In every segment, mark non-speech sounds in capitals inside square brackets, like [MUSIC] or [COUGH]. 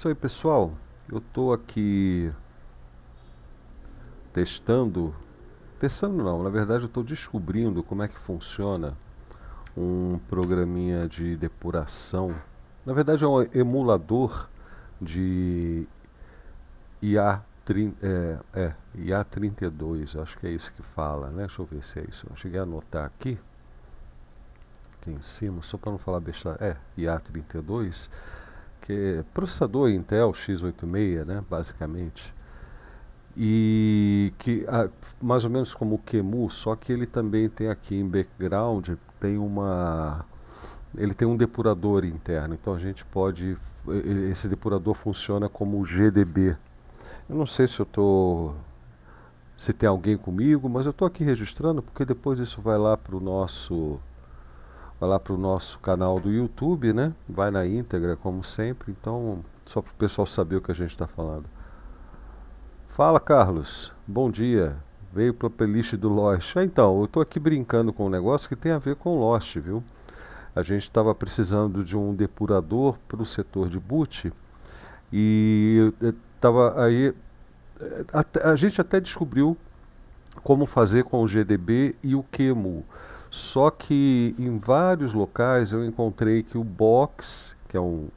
Isso aí pessoal, eu estou aqui testando, testando não, na verdade eu estou descobrindo como é que funciona um programinha de depuração. Na verdade é um emulador de IA, é, é, IA32, acho que é isso que fala, né? Deixa eu ver se é isso. Eu cheguei a anotar aqui, aqui em cima, só para não falar besteira. É, IA32 que é processador Intel x86, né, basicamente, e que ah, mais ou menos como o QEMU, só que ele também tem aqui em background tem uma ele tem um depurador interno, então a gente pode esse depurador funciona como GDB. Eu não sei se eu tô, se tem alguém comigo, mas eu estou aqui registrando porque depois isso vai lá para o nosso Vai lá para o nosso canal do YouTube, né? Vai na íntegra, como sempre. Então, só para o pessoal saber o que a gente está falando. Fala, Carlos. Bom dia. Veio para a playlist do Lost. Ah, então, eu estou aqui brincando com um negócio que tem a ver com Lost, viu? A gente estava precisando de um depurador para o setor de boot. E estava eh, aí. Eh, a, a gente até descobriu como fazer com o GDB e o QEMU. Só que em vários locais eu encontrei que o box, que é um,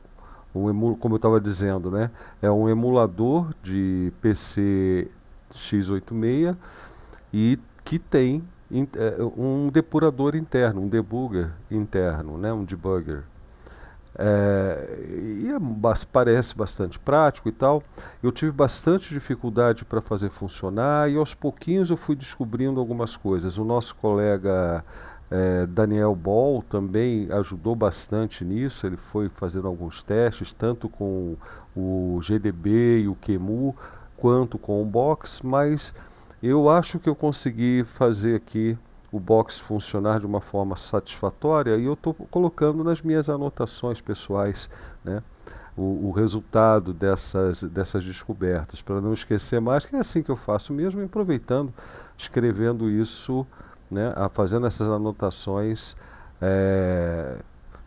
um como eu estava dizendo, né, é um emulador de PC x86 e que tem é, um depurador interno, um debugger interno, né, um debugger. É, e é, parece bastante prático e tal. Eu tive bastante dificuldade para fazer funcionar e aos pouquinhos eu fui descobrindo algumas coisas. O nosso colega é, Daniel Ball também ajudou bastante nisso, ele foi fazendo alguns testes, tanto com o GDB e o QEMU, quanto com o Box, mas eu acho que eu consegui fazer aqui o box funcionar de uma forma satisfatória e eu estou colocando nas minhas anotações pessoais né, o, o, resultado dessas, dessas descobertas, para não esquecer mais, que é assim que eu faço mesmo, aproveitando, escrevendo isso né, a, fazendo essas anotações é,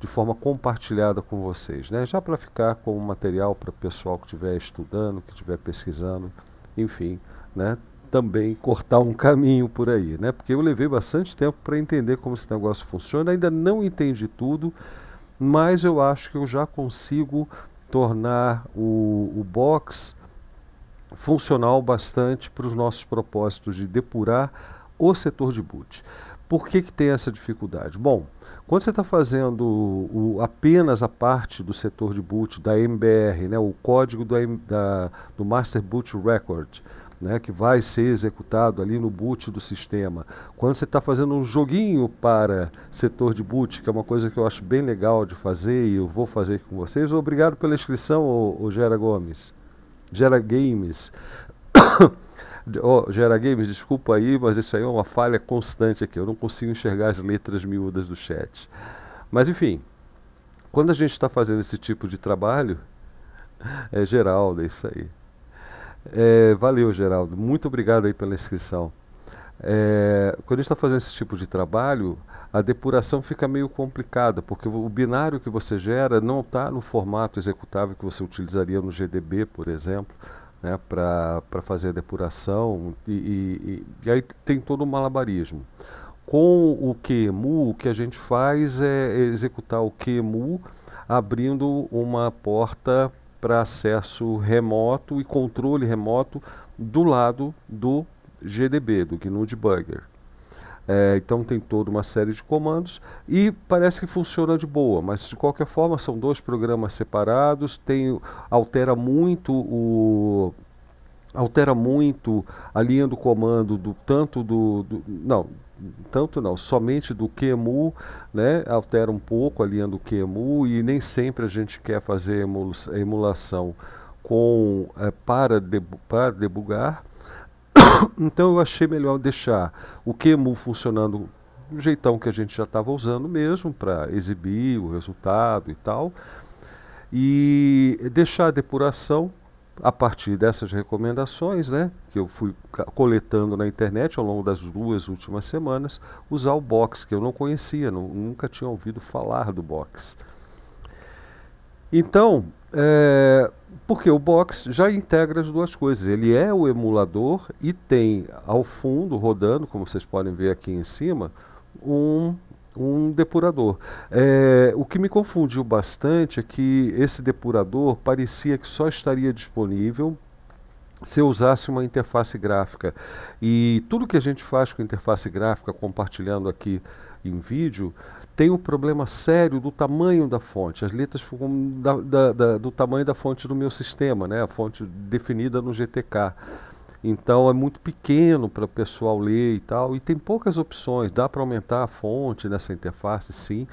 de forma compartilhada com vocês, né, já para ficar como material para o pessoal que estiver estudando, que estiver pesquisando, enfim, né, também cortar um caminho por aí, né, porque eu levei bastante tempo para entender como esse negócio funciona, ainda não entendi tudo, mas eu acho que eu já consigo tornar o, o box funcional bastante para os nossos propósitos de depurar o setor de boot. Por que, que tem essa dificuldade? Bom, quando você está fazendo o, apenas a parte do setor de boot da MBR, né, o código do, da, do Master Boot Record, né, que vai ser executado ali no boot do sistema. Quando você está fazendo um joguinho para setor de boot, que é uma coisa que eu acho bem legal de fazer e eu vou fazer com vocês, obrigado pela inscrição, o, Gera Gomes. Gera Games. [COUGHS] Oh, Gera Games, desculpa aí, mas isso aí é uma falha constante aqui. Eu não consigo enxergar as letras miúdas do chat. Mas enfim, quando a gente está fazendo esse tipo de trabalho, [LAUGHS] é Geraldo, é isso aí. É, valeu, Geraldo. Muito obrigado aí pela inscrição. É, quando a gente está fazendo esse tipo de trabalho, a depuração fica meio complicada, porque o binário que você gera não está no formato executável que você utilizaria no GDB, por exemplo né, para fazer a depuração, e, e, e, aí tem todo um malabarismo. Com o QEMU, o que a gente faz é executar o QEMU abrindo uma porta para acesso remoto e controle remoto do lado do GDB, do GNU Debugger. É, então tem toda uma série de comandos e parece que funciona de boa, mas de qualquer forma são dois programas separados, tem, altera muito o altera muito a linha do comando do tanto do, do não tanto não, somente do QEMU, né, altera um pouco a linha do QEMU e nem sempre a gente quer fazer emulação com é, para, para debugar então eu achei melhor deixar o QEMU funcionando do jeitão que a gente já estava usando mesmo, para exibir o resultado e tal. E deixar a depuração a partir dessas recomendações, né, que eu fui coletando na internet ao longo das duas últimas semanas, usar o box, que eu não conhecia, não, nunca tinha ouvido falar do box. Então, é, porque o box já integra as duas coisas. Ele é o emulador e tem ao fundo, rodando, como vocês podem ver aqui em cima, um, um depurador. É, o que me confundiu bastante é que esse depurador parecia que só estaria disponível se eu usasse uma interface gráfica. E tudo que a gente faz com interface gráfica, compartilhando aqui em vídeo, tem um problema sério do tamanho da fonte. As letras ficam da, da, da, do tamanho da fonte do meu sistema, né? a fonte definida no GTK. Então é muito pequeno para o pessoal ler e tal, e tem poucas opções. Dá para aumentar a fonte nessa interface, sim,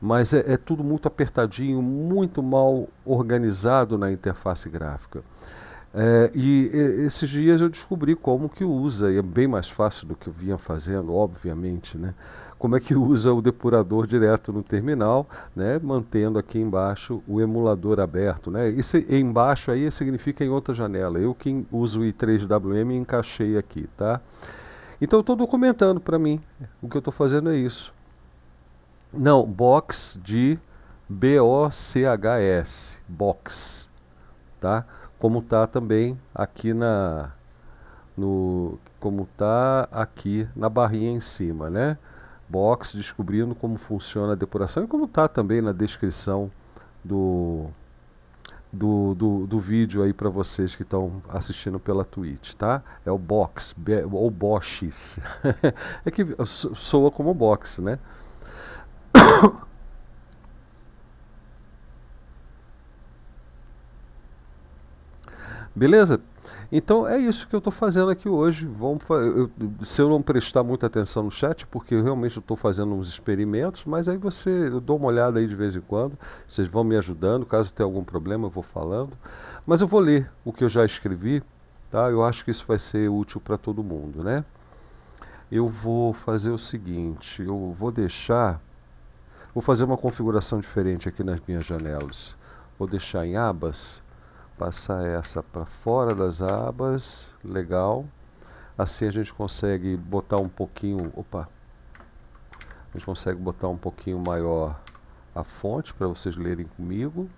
mas é, é tudo muito apertadinho, muito mal organizado na interface gráfica. É, e, e, esses dias eu descobri como que usa, e é bem mais fácil do que eu vinha fazendo, obviamente, né? como é que usa o depurador direto no terminal, né, mantendo aqui embaixo o emulador aberto. Né? Isso embaixo aí significa em outra janela. Eu que uso o i3WM encaixei aqui. Tá? Então eu estou documentando para mim. O que eu estou fazendo é isso. Não, box de B-O-C-H-S. Box. Tá? Como está também aqui na. No, como está aqui na barrinha em cima, né? box, descobrindo como funciona a depuração e como está também na descrição do, do, do, do vídeo aí para vocês que estão assistindo pela Twitch, tá? É o box, ou boxes. [LAUGHS] é que soa como box, né? [COUGHS] Beleza? Então é isso que eu estou fazendo aqui hoje. Vamos, eu, se eu não prestar muita atenção no chat, porque eu realmente estou fazendo uns experimentos, mas aí você, eu dou uma olhada aí de vez em quando, vocês vão me ajudando, caso tenha algum problema eu vou falando. Mas eu vou ler o que eu já escrevi, tá? Eu acho que isso vai ser útil para todo mundo, né? Eu vou fazer o seguinte, eu vou deixar, vou fazer uma configuração diferente aqui nas minhas janelas. Vou deixar em abas passar essa para fora das abas, legal. Assim a gente consegue botar um pouquinho, opa, a gente consegue botar um pouquinho maior a fonte para vocês lerem comigo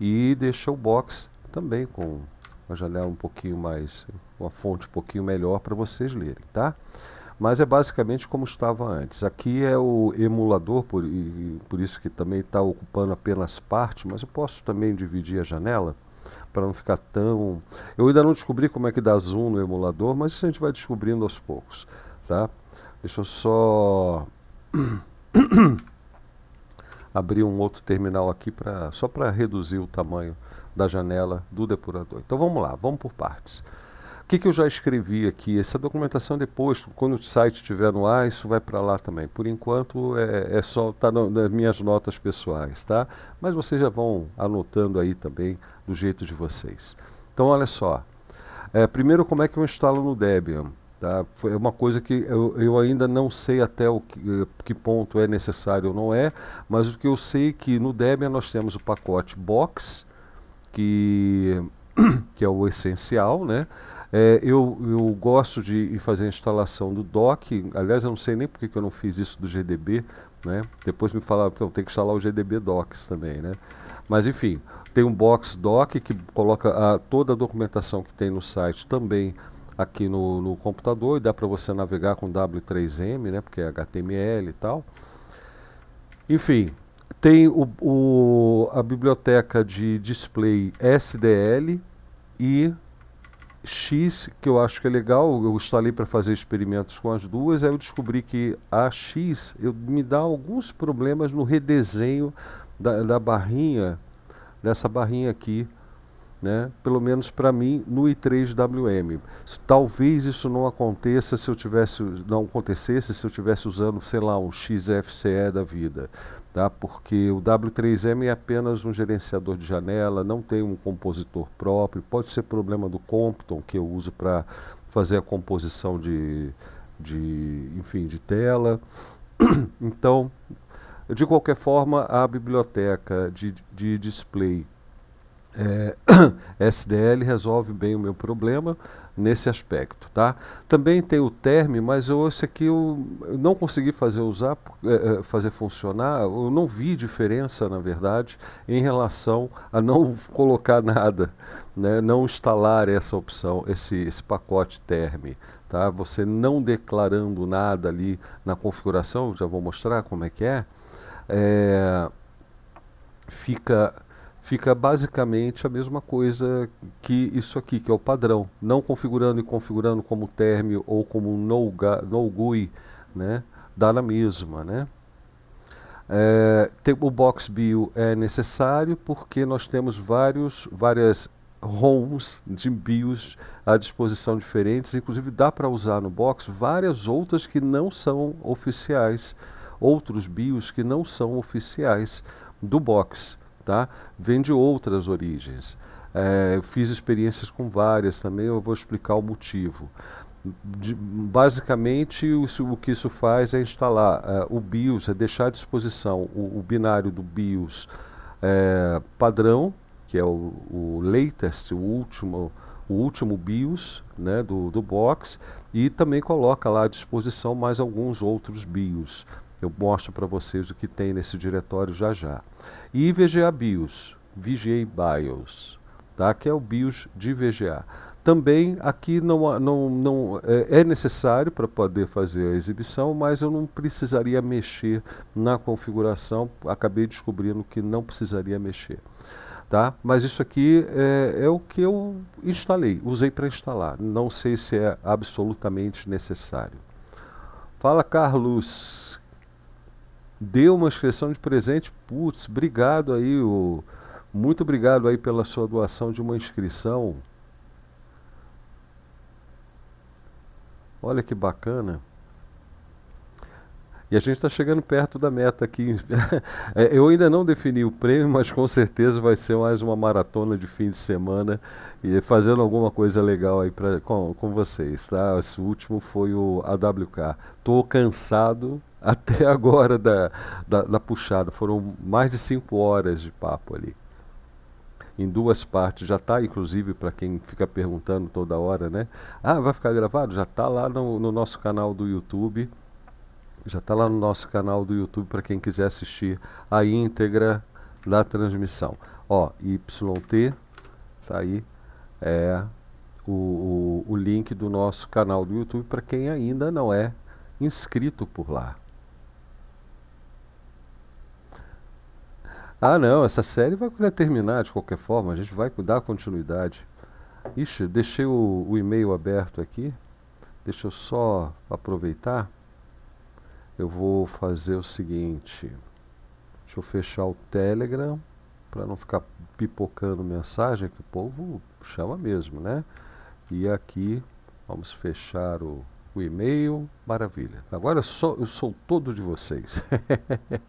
e deixa o box também com uma janela um pouquinho mais, uma fonte um pouquinho melhor para vocês lerem, tá? Mas é basicamente como estava antes. Aqui é o emulador, por, por isso que também está ocupando apenas parte, mas eu posso também dividir a janela para não ficar tão. Eu ainda não descobri como é que dá zoom no emulador, mas isso a gente vai descobrindo aos poucos, tá? Deixa eu só [COUGHS] abrir um outro terminal aqui para só para reduzir o tamanho da janela do depurador. Então vamos lá, vamos por partes que, que eu já escrevi aqui? Essa documentação depois, quando o site estiver no ar, isso vai para lá também. Por enquanto é, é só tá nas minhas notas pessoais, tá? Mas vocês já vão anotando aí também do jeito de vocês. Então olha só. É, primeiro como é que eu instalo no Debian? Tá? É uma coisa que eu, eu ainda não sei até o que, eh, que ponto é necessário ou não é, mas o que eu sei é que no Debian nós temos o pacote Box, que, [COUGHS] que é o essencial, né? É, eu, eu gosto de fazer a instalação do DOC, aliás, eu não sei nem porque que eu não fiz isso do GDB, né? Depois me falaram, então tem que instalar o GDB Docs também, né? Mas enfim, tem um box doc que coloca a, toda a documentação que tem no site também aqui no, no computador e dá para você navegar com W3M, né? Porque é HTML e tal. Enfim, tem o, o a biblioteca de display SDL e X, que eu acho que é legal, eu instalei para fazer experimentos com as duas, aí eu descobri que a X eu, me dá alguns problemas no redesenho da, da barrinha, dessa barrinha aqui, né? pelo menos para mim, no i3WM. Talvez isso não aconteça se eu tivesse, não acontecesse se eu tivesse usando, sei lá, um XFCE da vida tá? porque o W3M é apenas um gerenciador de janela, não tem um compositor próprio, pode ser problema do Compton, que eu uso para fazer a composição de, de, enfim, de tela. Então, de qualquer forma, a biblioteca de, de display é, SDL [CLEARS THROAT] resolve bem o meu problema nesse aspecto, tá? Também tem o term, mas eu, esse aqui eu, eu não consegui fazer usar, é, é, fazer funcionar. Eu não vi diferença, na verdade, em relação a não [LAUGHS] colocar nada, né? Não instalar essa opção, esse, esse pacote term, tá? Você não declarando nada ali na configuração, já vou mostrar como é que é, é fica fica basicamente a mesma coisa que isso aqui, que é o padrão. Não configurando e configurando como term ou como no, no GUI, né? dá na mesma. Né? É, o box bio é necessário porque nós temos vários, várias ROMs de BIOS à disposição diferentes, inclusive dá para usar no box várias outras que não são oficiais, outros BIOS que não são oficiais do box tá? Vem de outras origens. É, fiz experiências com várias também, eu vou explicar o motivo. De, basicamente, isso, o que isso faz é instalar é, o BIOS, é deixar à disposição o, o binário do BIOS é, padrão, que é o, o, latest, o último, o último BIOS né, do, do box, e também coloca lá à disposição mais alguns outros BIOS. Eu mostro para vocês o que tem nesse diretório já já. E VGA BIOS, VGA BIOS, tá? que é o BIOS de VGA. Também aqui não, não, não é, é necessário para poder fazer a exibição, mas eu não precisaria mexer na configuração. Acabei descobrindo que não precisaria mexer. Tá? Mas isso aqui é, é o que eu instalei, usei para instalar. Não sei se é absolutamente necessário. Fala, Carlos deu uma inscrição de presente. Putz, obrigado aí, o, muito obrigado aí pela sua doação de uma inscrição. Olha que bacana. E a gente está chegando perto da meta aqui. [LAUGHS] É, eu ainda não defini o prêmio, mas com certeza vai ser mais uma maratona de fim de semana e fazendo alguma coisa legal aí pra, com, com vocês. Tá? Esse último foi o AWK. Estou cansado [LAUGHS] até agora da, da, da puxada. Foram mais de cinco horas de papo ali em duas partes. Já está, inclusive, para quem fica perguntando toda hora, né? Ah, vai ficar gravado? Já está lá no, no, nosso canal do YouTube já está lá no nosso canal do YouTube para quem quiser assistir a íntegra da transmissão. Ó, YT, tá aí, é o, o, o link do nosso canal do YouTube para quem ainda não é inscrito por lá. Ah, não, essa série vai terminar de qualquer forma, a gente vai dar continuidade. Ixi, deixei o, o e-mail aberto aqui, deixa eu só aproveitar eu vou fazer o seguinte. Deixa eu fechar o Telegram para não ficar pipocando mensagem que o povo chama mesmo, né? E aqui vamos fechar o, o e-mail. Maravilha. Agora eu sou, eu sou todo de vocês. [LAUGHS]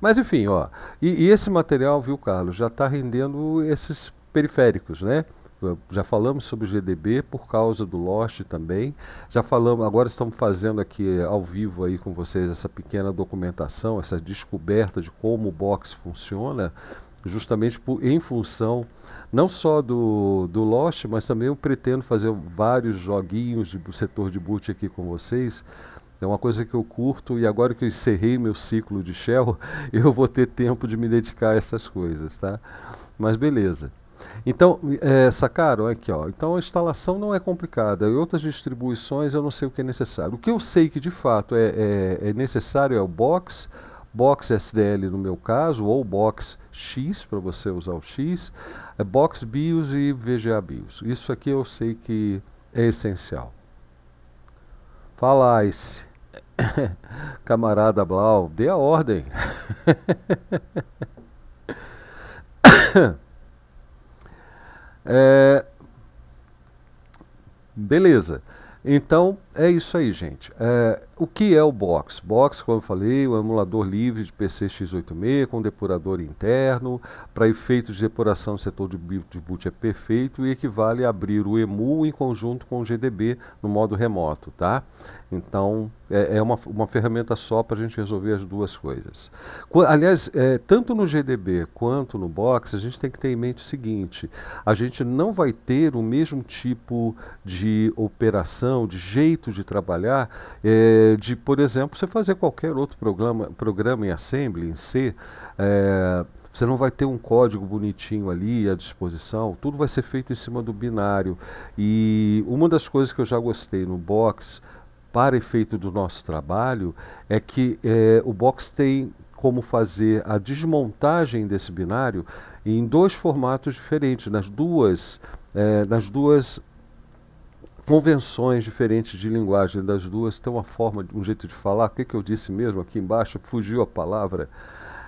Mas enfim, ó. E, e esse material, viu, Carlos, já está rendendo esses periféricos, né? É, já falamos sobre o GDB por causa do Lost também. Já falamos, agora estamos fazendo aqui é, ao vivo aí com vocês essa pequena documentação, essa descoberta de como o box funciona, justamente por, em função não só do, do Lost, mas também eu pretendo fazer vários joguinhos do setor de boot aqui com vocês. É uma coisa que eu curto e agora que eu encerrei meu ciclo de Shell, [LAUGHS] eu vou ter tempo de me dedicar a essas coisas, tá? Mas beleza. Então, é, sacaram? Aqui, ó. Então a instalação não é complicada. Em outras distribuições eu não sei o que é necessário. O que eu sei que de fato é, é, é necessário é o box, box SDL no meu caso, ou box X, para você usar o X, é box BIOS e VGA BIOS. Isso aqui eu sei que é essencial. Fala, Ice. [COUGHS] Camarada Blau, dê a ordem. [COUGHS] [COUGHS] É... Beleza. Então, é isso aí, gente. É, o que é o Box? Box, como eu falei, o é um emulador livre de PC x86 com depurador interno. Para efeitos de depuração, o setor de, boot é perfeito e equivale a abrir o EMU em conjunto com o GDB no modo remoto, tá? Então, é, é uma, uma ferramenta só para a gente resolver as duas coisas. Qu aliás, é, tanto no GDB quanto no Box, a gente tem que ter em mente o seguinte: a gente não vai ter o mesmo tipo de operação, de jeito jeito de trabalhar, é, de, por exemplo, você fazer qualquer outro programa, programa em Assembly, em C, é, você não vai ter um código bonitinho ali à disposição, tudo vai ser feito em cima do binário. E uma das coisas que eu já gostei no Box, para efeito do nosso trabalho, é que é, o Box tem como fazer a desmontagem desse binário em dois formatos diferentes, nas duas, é, nas duas convenções diferentes de linguagem das duas, tem então uma forma, um jeito de falar, o que, que eu disse mesmo aqui embaixo, fugiu a palavra,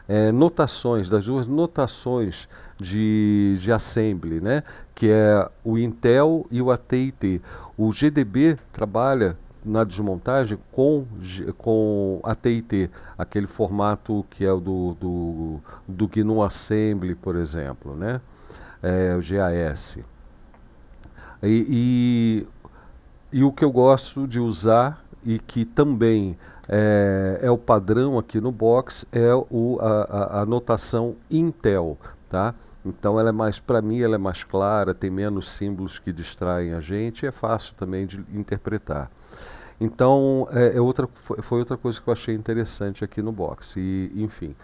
é, notações, das duas notações de, de assembly, né? que é o Intel e o AT&T. O GDB trabalha na desmontagem com, com AT&T, aquele formato que é o do, do, do GNU Assembly, por exemplo, né? É, o GAS. E, e, e o que eu gosto de usar e que também é, é o padrão aqui no box é o, a, a, a notação Intel, tá? Então ela é mais para mim, ela é mais clara, tem menos símbolos que distraem a gente, é fácil também de interpretar. Então é, é outra, foi outra coisa que eu achei interessante aqui no box e enfim,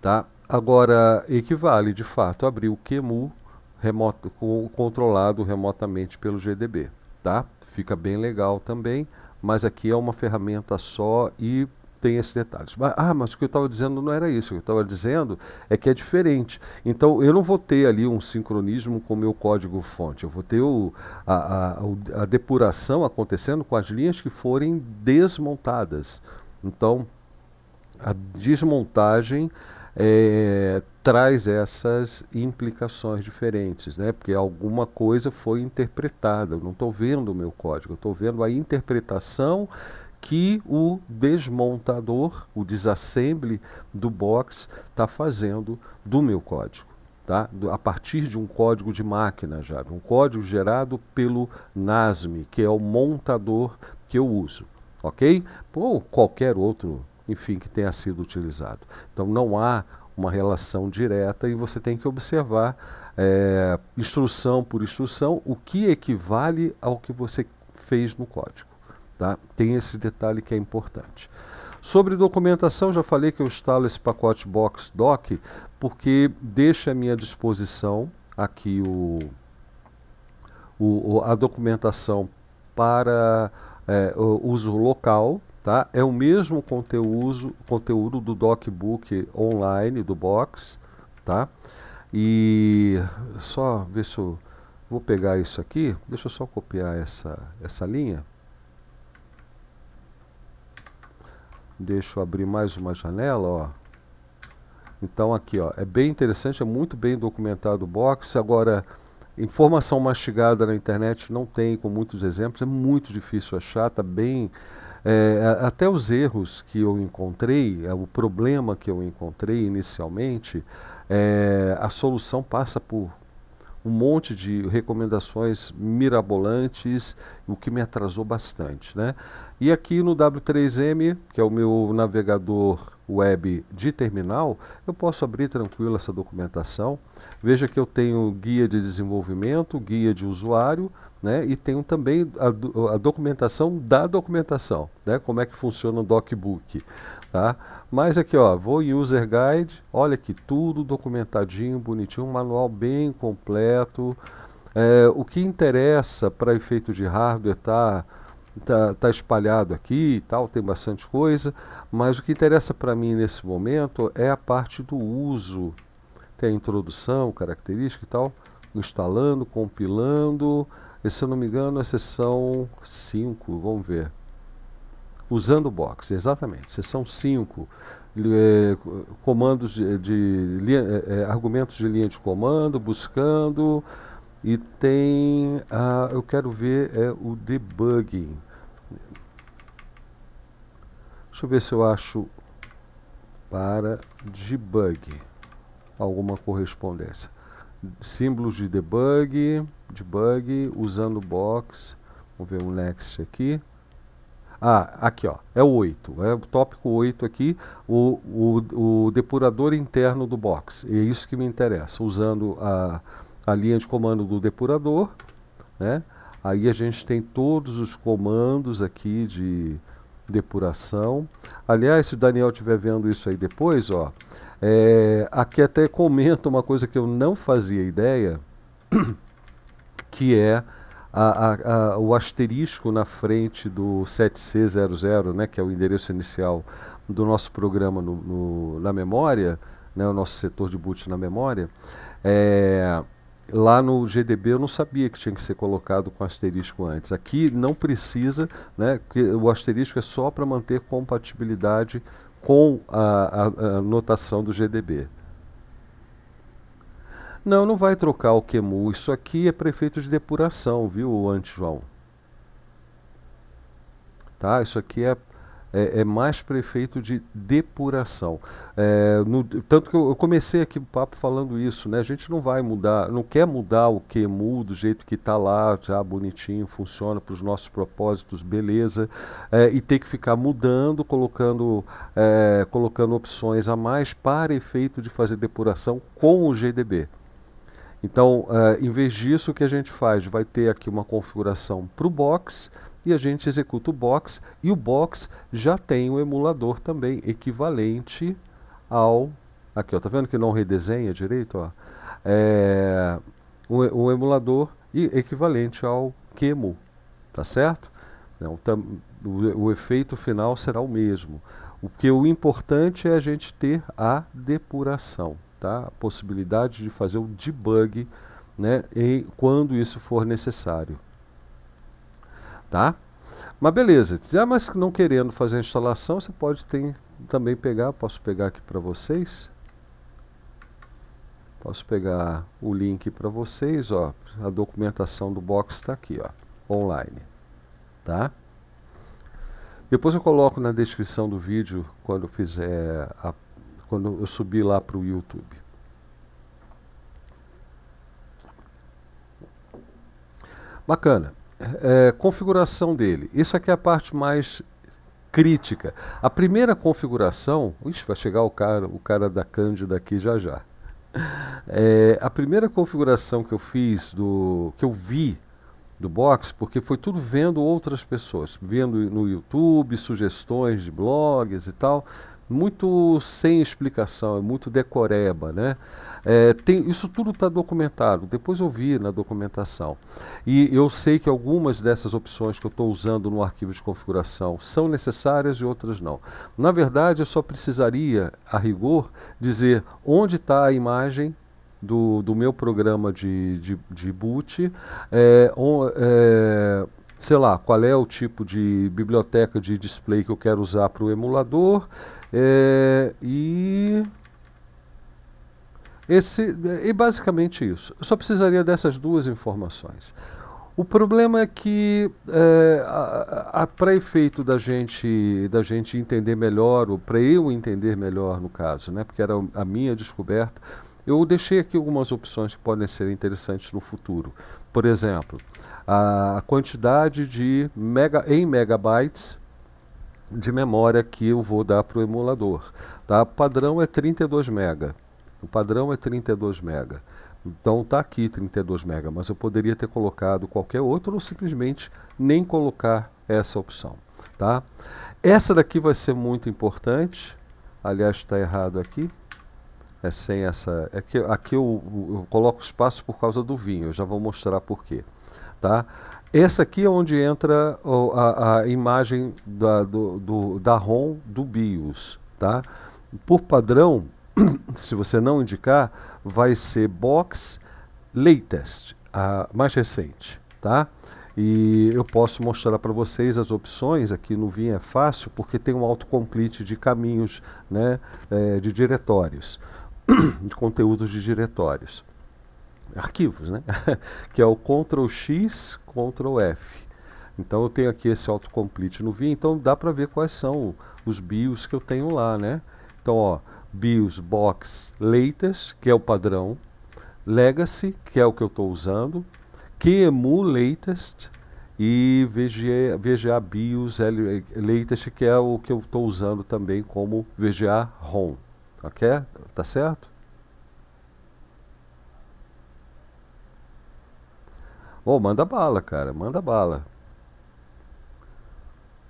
tá? Agora equivale de fato abrir o QEMU remoto, controlado remotamente pelo GDB, tá? fica bem legal também, mas aqui é uma ferramenta só e tem esses detalhes. Ah, mas o que eu estava dizendo não era isso. O que eu estava dizendo é que é diferente. Então, eu não vou ter ali um sincronismo com o meu código-fonte. Eu vou ter o, a, a, a depuração acontecendo com as linhas que forem desmontadas. Então, a desmontagem é, traz essas implicações diferentes, né? porque alguma coisa foi interpretada. Eu não estou vendo o meu código, eu estou vendo a interpretação que o desmontador, o desassembly do box está fazendo do meu código. Tá? a partir de um código de máquina já, um código gerado pelo NASM, que é o montador que eu uso, ok? Ou qualquer outro enfim, que tenha sido utilizado. Então não há uma relação direta e você tem que observar é, instrução por instrução o que equivale ao que você fez no código. Tá? Tem esse detalhe que é importante. Sobre documentação, já falei que eu instalo esse pacote Box Doc porque deixa à minha disposição aqui o, o a documentação para é, uso local Tá? É o mesmo conteúdo, conteúdo do DocBook online do Box, tá? E só ver se eu vou pegar isso aqui. Deixa eu só copiar essa essa linha. Deixa eu abrir mais uma janela, ó. Então aqui, ó, é bem interessante, é muito bem documentado o box. Agora, informação mastigada na internet não tem com muitos exemplos, é muito difícil achar, tá bem é, até os erros que eu encontrei, é, o problema que eu encontrei inicialmente, é, a solução passa por um monte de recomendações mirabolantes, o que me atrasou bastante. Né? E aqui no W3M, que é o meu navegador web de terminal, eu posso abrir tranquilo essa documentação. Veja que eu tenho guia de desenvolvimento, guia de usuário, né? e tem também a, a, documentação da documentação, né? como é que funciona o DocBook. Tá? Mas aqui, ó, vou em User Guide, olha aqui, tudo documentadinho, bonitinho, um manual bem completo. É, o que interessa para efeito de hardware está tá, tá espalhado aqui e tal, tem bastante coisa, mas o que interessa para mim nesse momento é a parte do uso. Tem a introdução, característica e tal, instalando, compilando, e, se eu não me engano, é sessão 5, vamos ver. Usando box, exatamente, sessão 5. É, comandos de, de é, é, argumentos de linha de comando, buscando e tem ah, eu quero ver é o debugging. Deixa eu ver se eu acho para debug alguma correspondência. Símbolos de debug de bug usando box. Vamos ver um next aqui. Ah, aqui ó, é o 8, é o tópico 8 aqui, o, o, o depurador interno do box, é isso que me interessa, usando a, a linha de comando do depurador, né? Aí a gente tem todos os comandos aqui de depuração. Aliás, se o Daniel estiver vendo isso aí depois, ó, é, aqui até comenta uma coisa que eu não fazia ideia, [CLEARS THROAT] que é a, a, a, o asterisco na frente do 7C00, né, que é o endereço inicial do nosso programa no, no, na memória, né, o nosso setor de boot na memória, é, lá no GDB eu não sabia que tinha que ser colocado com asterisco antes. Aqui não precisa, né, o asterisco é só para manter compatibilidade com a, a, a notação do GDB. Não, não vai trocar o QEMU. Isso aqui é prefeito de depuração, viu, antes Tá? Isso aqui é, é, é mais prefeito de depuração. É, no, tanto que eu, eu, comecei aqui o papo falando isso, né? A gente não vai mudar, não quer mudar o QEMU do jeito que está lá, já bonitinho, funciona para os nossos propósitos, beleza. É, e ter que ficar mudando, colocando, é, colocando opções a mais para efeito de fazer depuração com o GDB. Então, uh, em vez disso, o que a gente faz? Vai ter aqui uma configuração para o box e a gente executa o box e o box já tem um emulador também equivalente ao aqui ó tá vendo que não redesenha direito ó é um, um emulador equivalente ao Kemu tá certo então, tam, o, o efeito final será o mesmo o que é o importante é a gente ter a depuração tá? a possibilidade de fazer um debug né, em, quando isso for necessário. Tá? Mas beleza, já mas não querendo fazer a instalação, você pode ter, também pegar, posso pegar aqui para vocês. Posso pegar o link para vocês, ó, a documentação do box está aqui, ó, online, tá? Depois eu coloco na descrição do vídeo, quando fizer a quando eu subi lá para o YouTube. Bacana. É, configuração dele. Isso aqui é a parte mais crítica. A primeira configuração. Ixi, vai chegar o cara, o cara da Cândida aqui já já. É, a primeira configuração que eu fiz, do, que eu vi do box, porque foi tudo vendo outras pessoas, vendo no YouTube, sugestões de blogs e tal muito sem explicação, é muito decoreba, né? É, tem, isso tudo está documentado, depois eu vi na documentação. E eu sei que algumas dessas opções que eu estou usando no arquivo de configuração são necessárias e outras não. Na verdade, eu só precisaria, a rigor, dizer onde está a imagem do, do meu programa de, de, de boot, é, on, é, sei lá, qual é o tipo de biblioteca de display que eu quero usar para o emulador, é, e esse e basicamente isso. Eu só precisaria dessas duas informações. O problema é que é, a, a para efeito da gente da gente entender melhor, ou para eu entender melhor no caso, né, porque era a minha descoberta, eu deixei aqui algumas opções que podem ser interessantes no futuro. Por exemplo, a quantidade de mega em megabytes de memória que eu vou dar para o emulador. Tá? É o padrão é 32 MB. O padrão é 32 MB. Então está aqui 32 MB, mas eu poderia ter colocado qualquer outro ou simplesmente nem colocar essa opção. Tá? Essa daqui vai ser muito importante. Aliás, está errado aqui. É sem essa. É que, aqui eu, eu coloco espaço por causa do vinho. Eu já vou mostrar por quê. Tá? Essa aqui é onde entra a, a, imagem da, do, do, da ROM do BIOS. Tá? Por padrão, [CLEARS THROAT] se você não indicar, vai ser box latest, a mais recente. Tá? E eu posso mostrar para vocês as opções, aqui no Vim é fácil, porque tem um autocomplete de caminhos né, é, de diretórios, [CLEARS THROAT] de conteúdos de diretórios arquivos, né? [LAUGHS] que é o Ctrl X, Ctrl F. Então eu tenho aqui esse autocomplete no vim. então dá para ver quais são os BIOS que eu tenho lá, né? Então, ó, BIOS Box Latest, que é o padrão, Legacy, que é o que eu estou usando, QEMU Latest e VGA, VGA BIOS L, Latest, que é o que eu estou usando também como VGA ROM, ok? Tá, tá certo? oh, manda bala, cara, manda bala.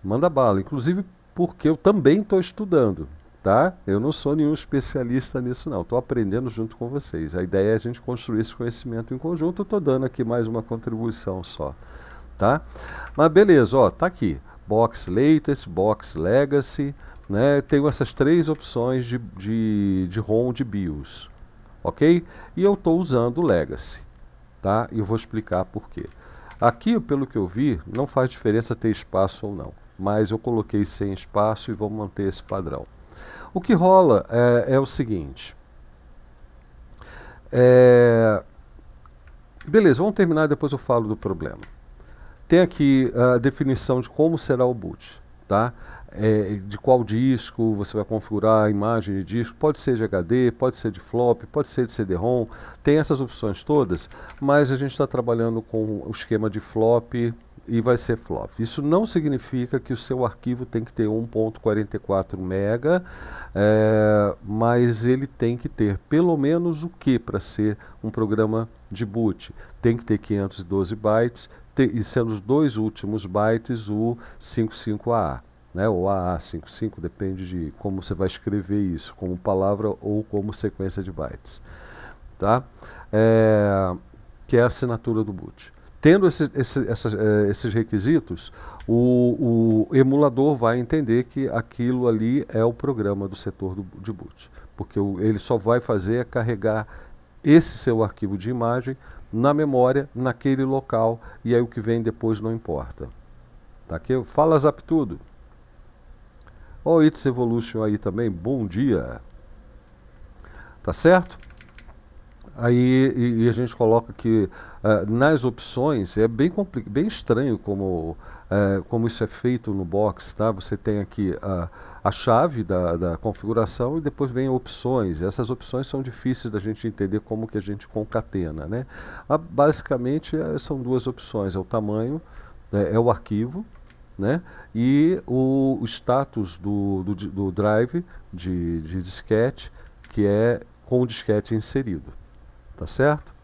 Manda bala, inclusive porque eu também estou estudando, tá? Eu não sou nenhum especialista nisso não, estou aprendendo junto com vocês. A ideia é a gente construir esse conhecimento em conjunto, eu estou dando aqui mais uma contribuição só, tá? Mas beleza, ó, tá aqui, Box Latest, Box Legacy, né? Tenho essas três opções de, de, de ROM de BIOS, ok? E eu estou usando Legacy tá? E eu vou explicar por quê. Aqui, pelo que eu vi, não faz diferença ter espaço ou não, mas eu coloquei sem espaço e vou manter esse padrão. O que rola é, é o seguinte. É, beleza, vamos terminar depois eu falo do problema. Tem aqui a definição de como será o boot, tá? é, de qual disco você vai configurar a imagem de disco. Pode ser de HD, pode ser de flop, pode ser de CD-ROM. Tem essas opções todas, mas a gente está trabalhando com o esquema de flop e vai ser flop. Isso não significa que o seu arquivo tem que ter 1.44 mega, é, mas ele tem que ter pelo menos o que para ser um programa de boot? Tem que ter 512 bytes, e sendo os dois últimos bytes o 55 A né, ou AA55, depende de como você vai escrever isso, como palavra ou como sequência de bytes. Tá? É, que é a assinatura do boot. Tendo esse, esse, essa, é, esses requisitos, o, o, emulador vai entender que aquilo ali é o programa do setor do, de boot, porque o, ele só vai fazer é carregar esse seu arquivo de imagem na memória, naquele local, e aí o que vem depois não importa. Tá aqui? Fala Zaptudo. Ó, oh, It's Evolution aí também, bom dia. Tá certo? Aí e, e a gente coloca que uh, nas opções é bem, bem estranho como, uh, como isso é feito no box, tá? Você tem aqui a, a chave da, da configuração e depois vem opções. Essas opções são difíceis da gente entender como que a gente concatena, né? Ah, basicamente eh, são duas opções, é o tamanho, é, é o arquivo, né? E o status do, do, do drive de, de, disquete, que é com o disquete inserido, tá certo?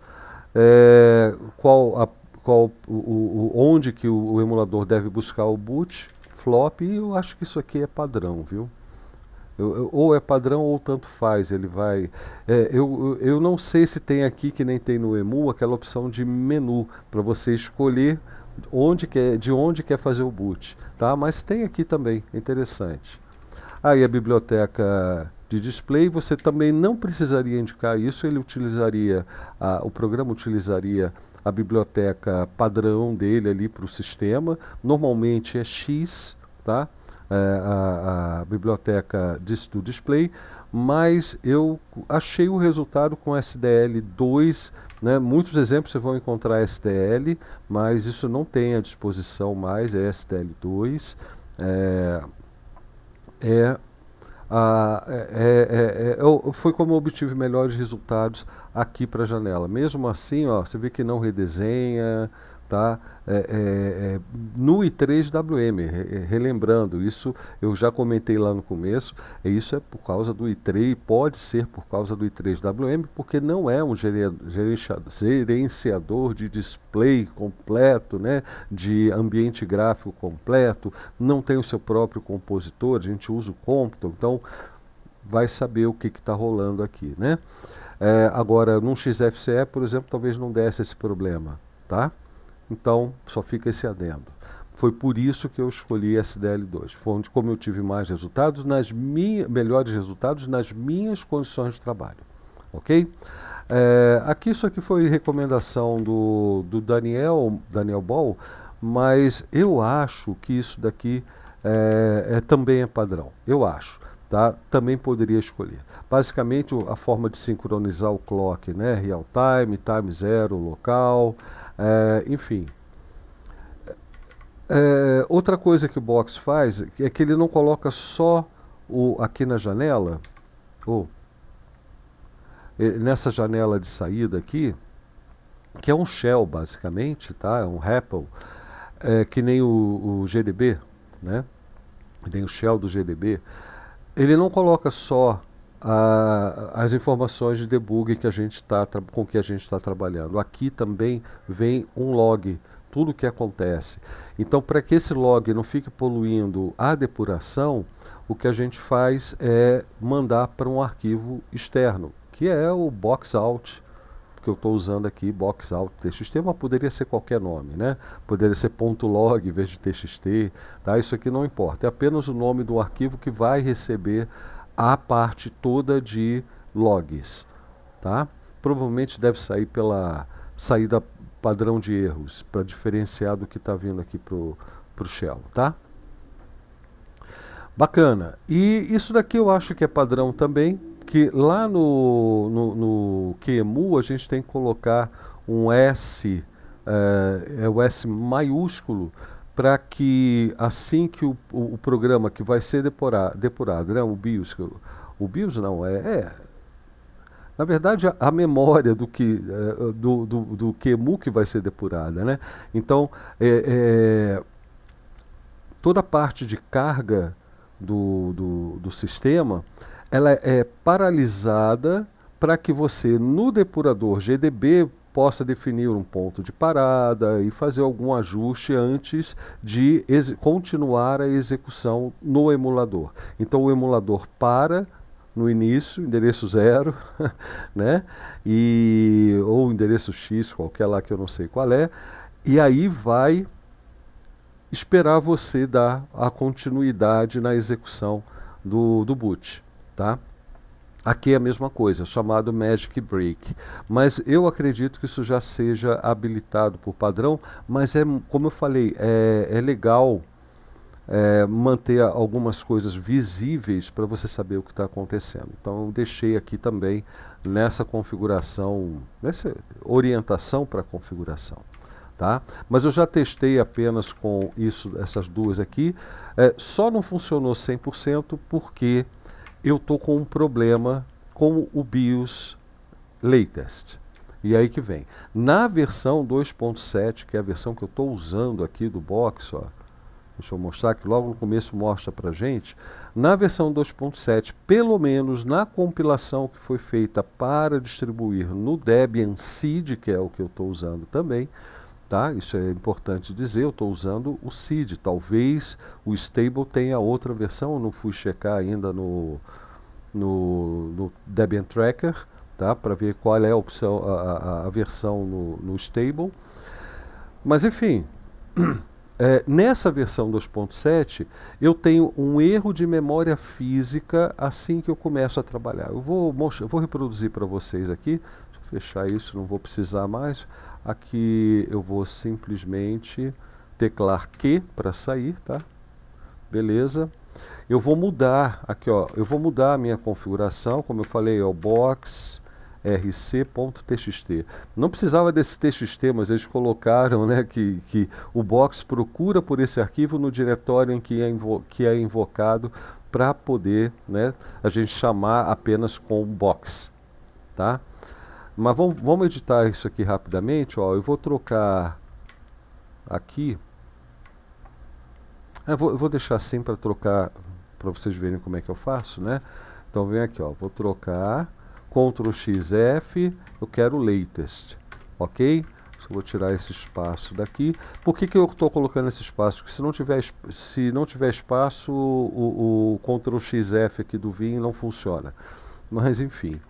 É, qual a, qual o, o onde que o, o, emulador deve buscar o boot, flop, e eu acho que isso aqui é padrão, viu? Eu, eu, ou é padrão ou tanto faz, ele vai... É, eu, eu não sei se tem aqui, que nem tem no EMU, aquela opção de menu, para você escolher onde quer, de onde quer fazer o boot, tá? Mas tem aqui também, interessante. Aí a biblioteca de display, você também não precisaria indicar isso, ele utilizaria, a, o programa utilizaria a biblioteca padrão dele ali para o sistema, normalmente é X, tá? É, a, a, biblioteca do display, mas eu achei o resultado com SDL 2 né? Muitos exemplos você vão encontrar STL, mas isso não tem à disposição mais, é STL2. É, é, a, é, é foi como eu obtive melhores resultados aqui para a janela. Mesmo assim, ó, você vê que não redesenha, tá? É, é, é no I3WM, é, relembrando, isso eu já comentei lá no começo, é, isso é por causa do I3, pode ser por causa do I3WM, porque não é um gerenciador de display completo, né? de ambiente gráfico completo, não tem o seu próprio compositor, a gente usa o Compton, então vai saber o que está rolando aqui. Né? agora, num XFCE, por exemplo, talvez não desse esse problema. Tá? Então, só fica esse adendo. Foi por isso que eu escolhi SDL2. Foi onde como eu tive mais resultados, nas minha, melhores resultados nas minhas condições de trabalho. Ok? É, aqui isso aqui foi recomendação do, do Daniel, Daniel Ball, mas eu acho que isso daqui é, é, também é padrão. Eu acho. Tá? Também poderia escolher. Basicamente, a forma de sincronizar o clock, né? Real time, time zero, local. Uh, enfim. Uh, outra coisa que o box faz é que ele não coloca só o aqui na janela, ou nessa janela de saída aqui, que é um shell basicamente, tá? É um REPL, é, que nem o, o, GDB, né? Nem o shell do GDB. Ele não coloca só a, as informações de debug que a gente tá, com que a gente está trabalhando. Aqui também vem um log, tudo o que acontece. Então, para que esse log não fique poluindo a depuração, o que a gente faz é mandar para um arquivo externo, que é o boxout que eu estou usando aqui, boxout TXT, mas poderia ser qualquer nome, né? Poderia ser ponto .log em vez de TXT, tá? Isso aqui não importa, é apenas o nome do arquivo que vai receber a parte toda de logs, tá? Provavelmente deve sair pela saída padrão de erros, para diferenciar do que está vindo aqui para o Shell, tá? Bacana. E isso daqui eu acho que é padrão também, que lá no, no, no QEMU a gente tem que colocar um S, é, é o S maiúsculo, para que assim que o, o, o, programa que vai ser depurado, depurado, né, o BIOS, o BIOS não, é, é na verdade a, a, memória do que, é, do, do, do QEMU que vai ser depurada. Né? Então, é, é, toda a parte de carga do, do, do sistema, ela é paralisada para que você, no depurador GDB, possa definir um ponto de parada e fazer algum ajuste antes de continuar a execução no emulador. Então o emulador para no início, endereço zero, [LAUGHS] né? E ou endereço X, qualquer lá que eu não sei qual é, e aí vai esperar você dar a continuidade na execução do, do boot, tá? Aqui é a mesma coisa, é chamado Magic Break. Mas eu acredito que isso já seja habilitado por padrão, mas é, como eu falei, é, é legal é, manter algumas coisas visíveis para você saber o que está acontecendo. Então eu deixei aqui também nessa configuração, nessa orientação para configuração. Tá? Mas eu já testei apenas com isso, essas duas aqui. É, só não funcionou 100% porque eu tô com um problema com o BIOS latest. E aí que vem. Na versão 2.7, que é a versão que eu estou usando aqui do box, ó, deixa eu mostrar que logo no começo mostra para gente. Na versão 2.7, pelo menos na compilação que foi feita para distribuir no Debian Seed, que é o que eu estou usando também, tá? Isso é importante dizer, eu estou usando o CID. Talvez o stable tenha outra versão, não fui checar ainda no, no, no Debian Tracker, tá? Para ver qual é a, opção, a, a versão no, no stable. Mas enfim, [CLEARS THROAT] é, nessa versão 2.7 eu tenho um erro de memória física assim que eu começo a trabalhar. Eu vou, vou reproduzir para vocês aqui, deixa eu fechar isso, não vou precisar mais. Aqui eu vou simplesmente teclar Q para sair, tá? Beleza. Eu vou mudar aqui, ó, eu vou mudar a minha configuração, como eu falei, ó, box rc.txt. Não precisava desse txt, mas eles colocaram né, que, que o box procura por esse arquivo no diretório em que é, invo que é invocado para poder né, a gente chamar apenas com o box. Tá? Mas vamos, vamos editar isso aqui rapidamente. Ó, eu vou trocar aqui. Eu é, vou, eu vou deixar assim para trocar, para vocês verem como é que eu faço, né? Então vem aqui, ó, vou trocar, Ctrl XF, eu quero latest, ok? vou tirar esse espaço daqui. Por que, que eu estou colocando esse espaço? Porque se não tiver, se não tiver espaço, o, o Ctrl XF aqui do Vim não funciona. Mas enfim.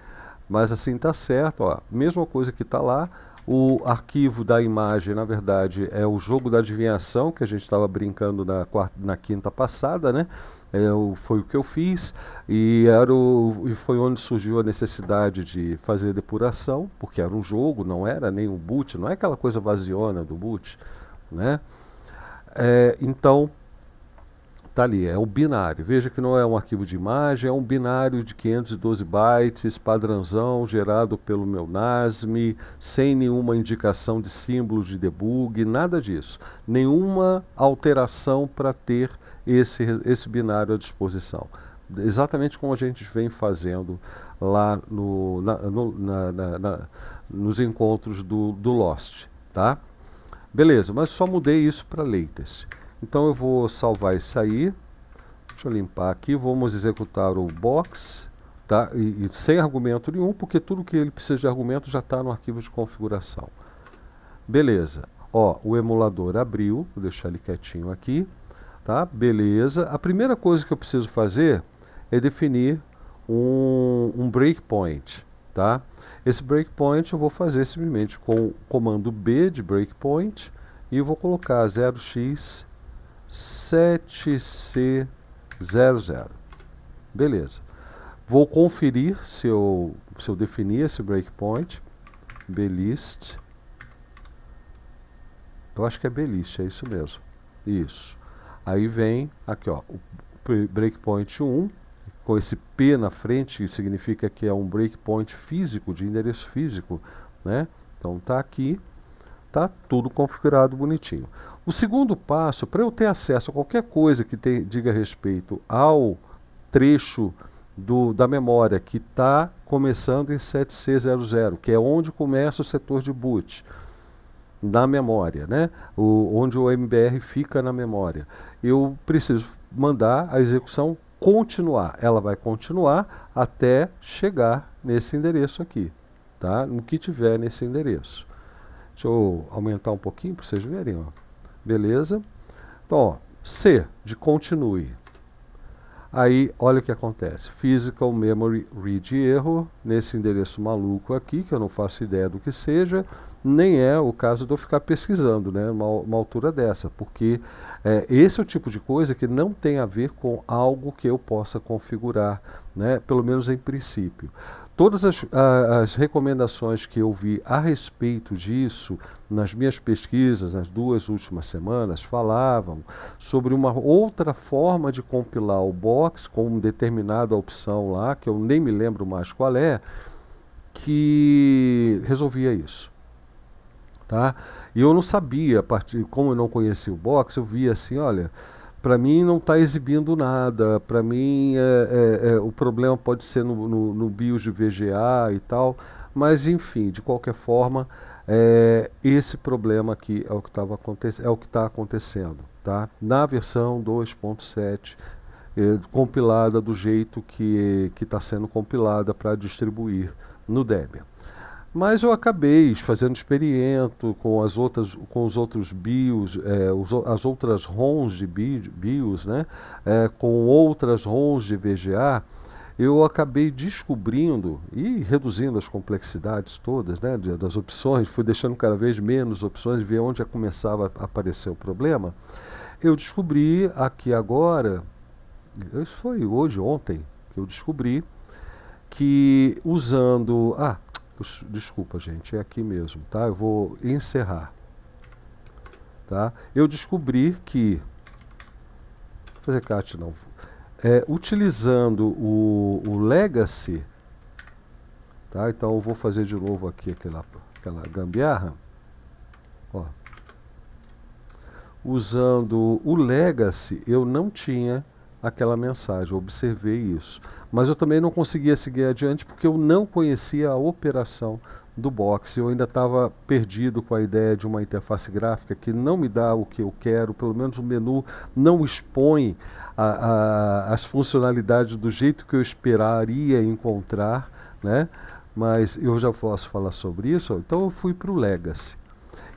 Mas assim está certo, ó. Mesma coisa que está lá. O arquivo da imagem, na verdade, é o jogo da adivinhação que a gente estava brincando na, quarta, na quinta passada, né? Eu, é foi o que eu fiz e, era o, e foi onde surgiu a necessidade de fazer depuração, porque era um jogo, não era nem um boot, não é aquela coisa vaziona do boot, né? É, então, Está ali, é um binário. Veja que não é um arquivo de imagem, é um binário de 512 bytes, padrãozão, gerado pelo meu NASM, sem nenhuma indicação de símbolo de debug, nada disso. Nenhuma alteração para ter esse, esse binário à disposição. Exatamente como a gente vem fazendo lá no, na, no, na, na, nos encontros do, do Lost. Tá? Beleza, mas só mudei isso para Latency. Então eu vou salvar isso aí. Deixa eu limpar aqui. Vamos executar o box. Tá? E, e sem argumento nenhum, porque tudo que ele precisa de argumento já está no arquivo de configuração. Beleza. Ó, o emulador abriu. Vou deixar ele quietinho aqui. Tá? Beleza. A primeira coisa que eu preciso fazer é definir um, um breakpoint. Tá? Esse breakpoint eu vou fazer simplesmente com o comando B de breakpoint e vou colocar 0x 7C00. Beleza. Vou conferir se eu, se eu definir esse breakpoint. Belist. Eu acho que é Belist, é isso mesmo. Isso. Aí vem aqui, ó, o breakpoint 1, com esse P na frente, que significa que é um breakpoint físico, de endereço físico, né? Então tá aqui, tá tudo configurado bonitinho. O segundo passo, para eu ter acesso a qualquer coisa que te, diga respeito ao trecho do, da memória que está começando em 7C00, que é onde começa o setor de boot na memória, né? O, onde o MBR fica na memória. Eu preciso mandar a execução continuar. Ela vai continuar até chegar nesse endereço aqui, tá? No que tiver nesse endereço. Deixa eu aumentar um pouquinho para vocês verem, ó. Beleza? Então, ó, C, de continue. Aí, olha o que acontece. Physical memory read erro, nesse endereço maluco aqui, que eu não faço ideia do que seja, nem é o caso de eu ficar pesquisando, né, uma, uma altura dessa, porque é, esse é o tipo de coisa que não tem a ver com algo que eu possa configurar, né, pelo menos em princípio todas as, as, recomendações que eu vi a respeito disso nas minhas pesquisas, nas duas últimas semanas, falavam sobre uma outra forma de compilar o box com uma determinada opção lá, que eu nem me lembro mais qual é, que resolvia isso. Tá? E eu não sabia, a partir, como eu não conhecia o box, eu via assim, olha, para mim não está exibindo nada. Para mim é, é, é, o problema pode ser no, no, no, BIOS de VGA e tal, mas enfim, de qualquer forma é, esse problema aqui é o que estava acontecendo, é o que está acontecendo, tá? Na versão 2.7 é, compilada do jeito que está sendo compilada para distribuir no Debian. Mas eu acabei fazendo experimento com as outras, com os outros bios, é, os, as outras ROMs de bios, né? É, com outras ROMs de VGA, eu acabei descobrindo e reduzindo as complexidades todas, né? Das opções, fui deixando cada vez menos opções, ver onde começava a aparecer o problema. Eu descobri aqui agora, isso foi hoje, ontem, que eu descobri que usando. Ah, desculpa, gente, é aqui mesmo, tá? Eu vou encerrar. Tá? Eu descobri que Recat não é, utilizando o, o legacy, tá? Então eu vou fazer de novo aqui aquela aquela gambiarra, ó. Usando o legacy, eu não tinha aquela mensagem, observei isso. Mas eu também não conseguia seguir adiante porque eu não conhecia a operação do box. Eu ainda estava perdido com a ideia de uma interface gráfica que não me dá o que eu quero, pelo menos o menu não expõe a, a, as funcionalidades do jeito que eu esperaria encontrar, né? mas eu já posso falar sobre isso. Então eu fui para o Legacy.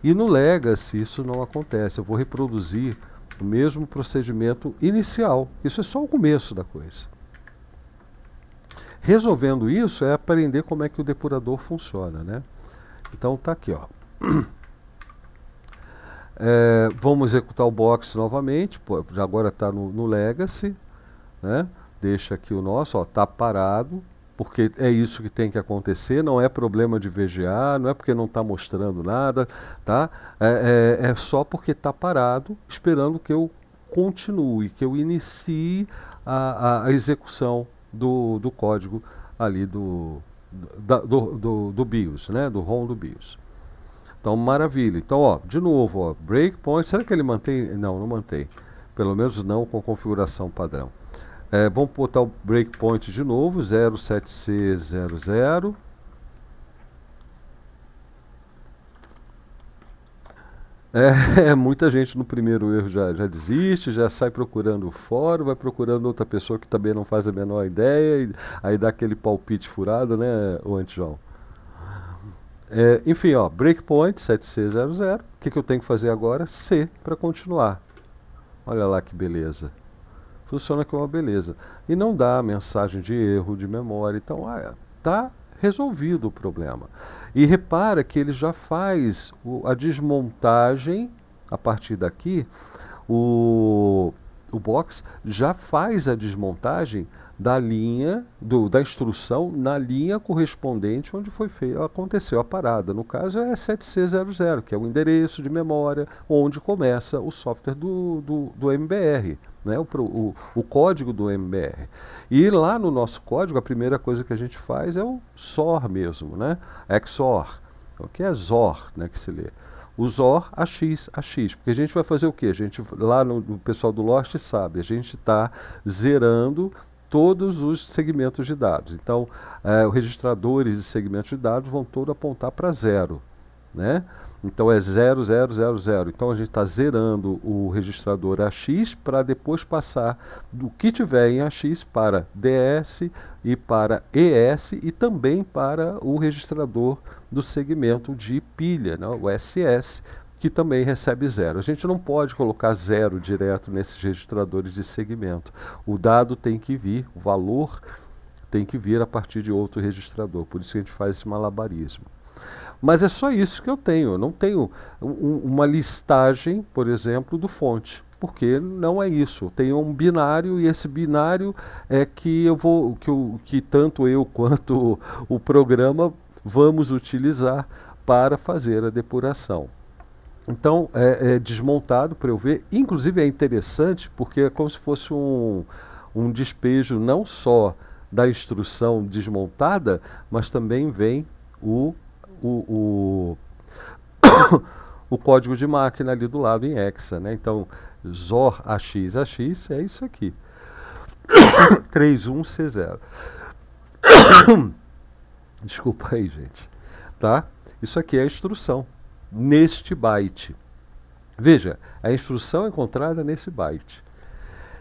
E no Legacy isso não acontece. Eu vou reproduzir o tipo, mesmo procedimento inicial. Isso é só o começo da coisa. Resolvendo isso é aprender como é que o depurador funciona, né? Então tá aqui, ó. [CLEARS THROAT] É, vamos executar o box novamente, agora está no, no legacy, né? Deixa aqui o nosso, ó, tá parado, porque é isso que tem que acontecer, não é problema de VGA, não é porque não está mostrando nada, tá? É, é, é só porque está parado, esperando que eu continue, que eu inicie a, a, execução do, do código ali do, da, do, do, do, BIOS, né? do ROM do BIOS. Então, maravilha. Então, ó, de novo, ó, breakpoint, será que ele mantém? Não, não mantém. Pelo menos não com configuração padrão. É, vamos botar o breakpoint de novo, 07C00. É, [LAUGHS] muita gente no primeiro erro já, já desiste, já sai procurando fora, vai procurando outra pessoa que também não faz a menor ideia, aí dá aquele palpite furado, né, o Antijão? É, enfim, ó, breakpoint 7C00. O que, que eu tenho que fazer agora? C para continuar. Olha lá que beleza funciona com uma beleza. E não dá mensagem de erro, de memória. Então, está ah, é, resolvido o problema. E repara que ele já faz o, a desmontagem, a partir daqui, o, o box já faz a desmontagem da linha, do, da instrução na linha correspondente onde foi feito, aconteceu a parada. No caso é 7C00, que é o endereço de memória onde começa o software do, do, do MBR né, o, o, o, código do MBR. E lá no nosso código, a primeira coisa que a gente faz é o SOR mesmo, né? XOR, o que é ZOR, né, que se lê. O ZOR, AX, AX. Porque a gente vai fazer o quê? A gente, lá no, no pessoal do Lost sabe, a gente está zerando todos os segmentos de dados. Então, eh, os registradores de segmentos de dados vão todos apontar para zero, né? Então é 0000. Então a gente está zerando o registrador AX para depois passar do que tiver em AX para DS e para ES e também para o registrador do segmento de pilha, né? o SS, que também recebe zero. A gente não pode colocar zero direto nesses registradores de segmento. O dado tem que vir, o valor tem que vir a partir de outro registrador. Por isso que a gente faz esse malabarismo. Mas é só isso que eu tenho. Eu não tenho uma listagem, por exemplo, do fonte. Porque não é isso. Eu tenho um binário e esse binário é que eu vou, que, eu, que tanto eu [LAUGHS] quanto o, o programa vamos utilizar para fazer a depuração. Então é, é, desmontado para eu ver. Inclusive é interessante porque é como se fosse um, um despejo não só da instrução desmontada, mas também vem o o, o, [COUGHS] o código de máquina ali do lado em hexa, né? Então, ZOR AX AX é isso aqui. 31C0. [COUGHS] [COUGHS] Desculpa aí, gente. Tá? Isso aqui é a instrução neste byte. Veja, a instrução é encontrada nesse byte.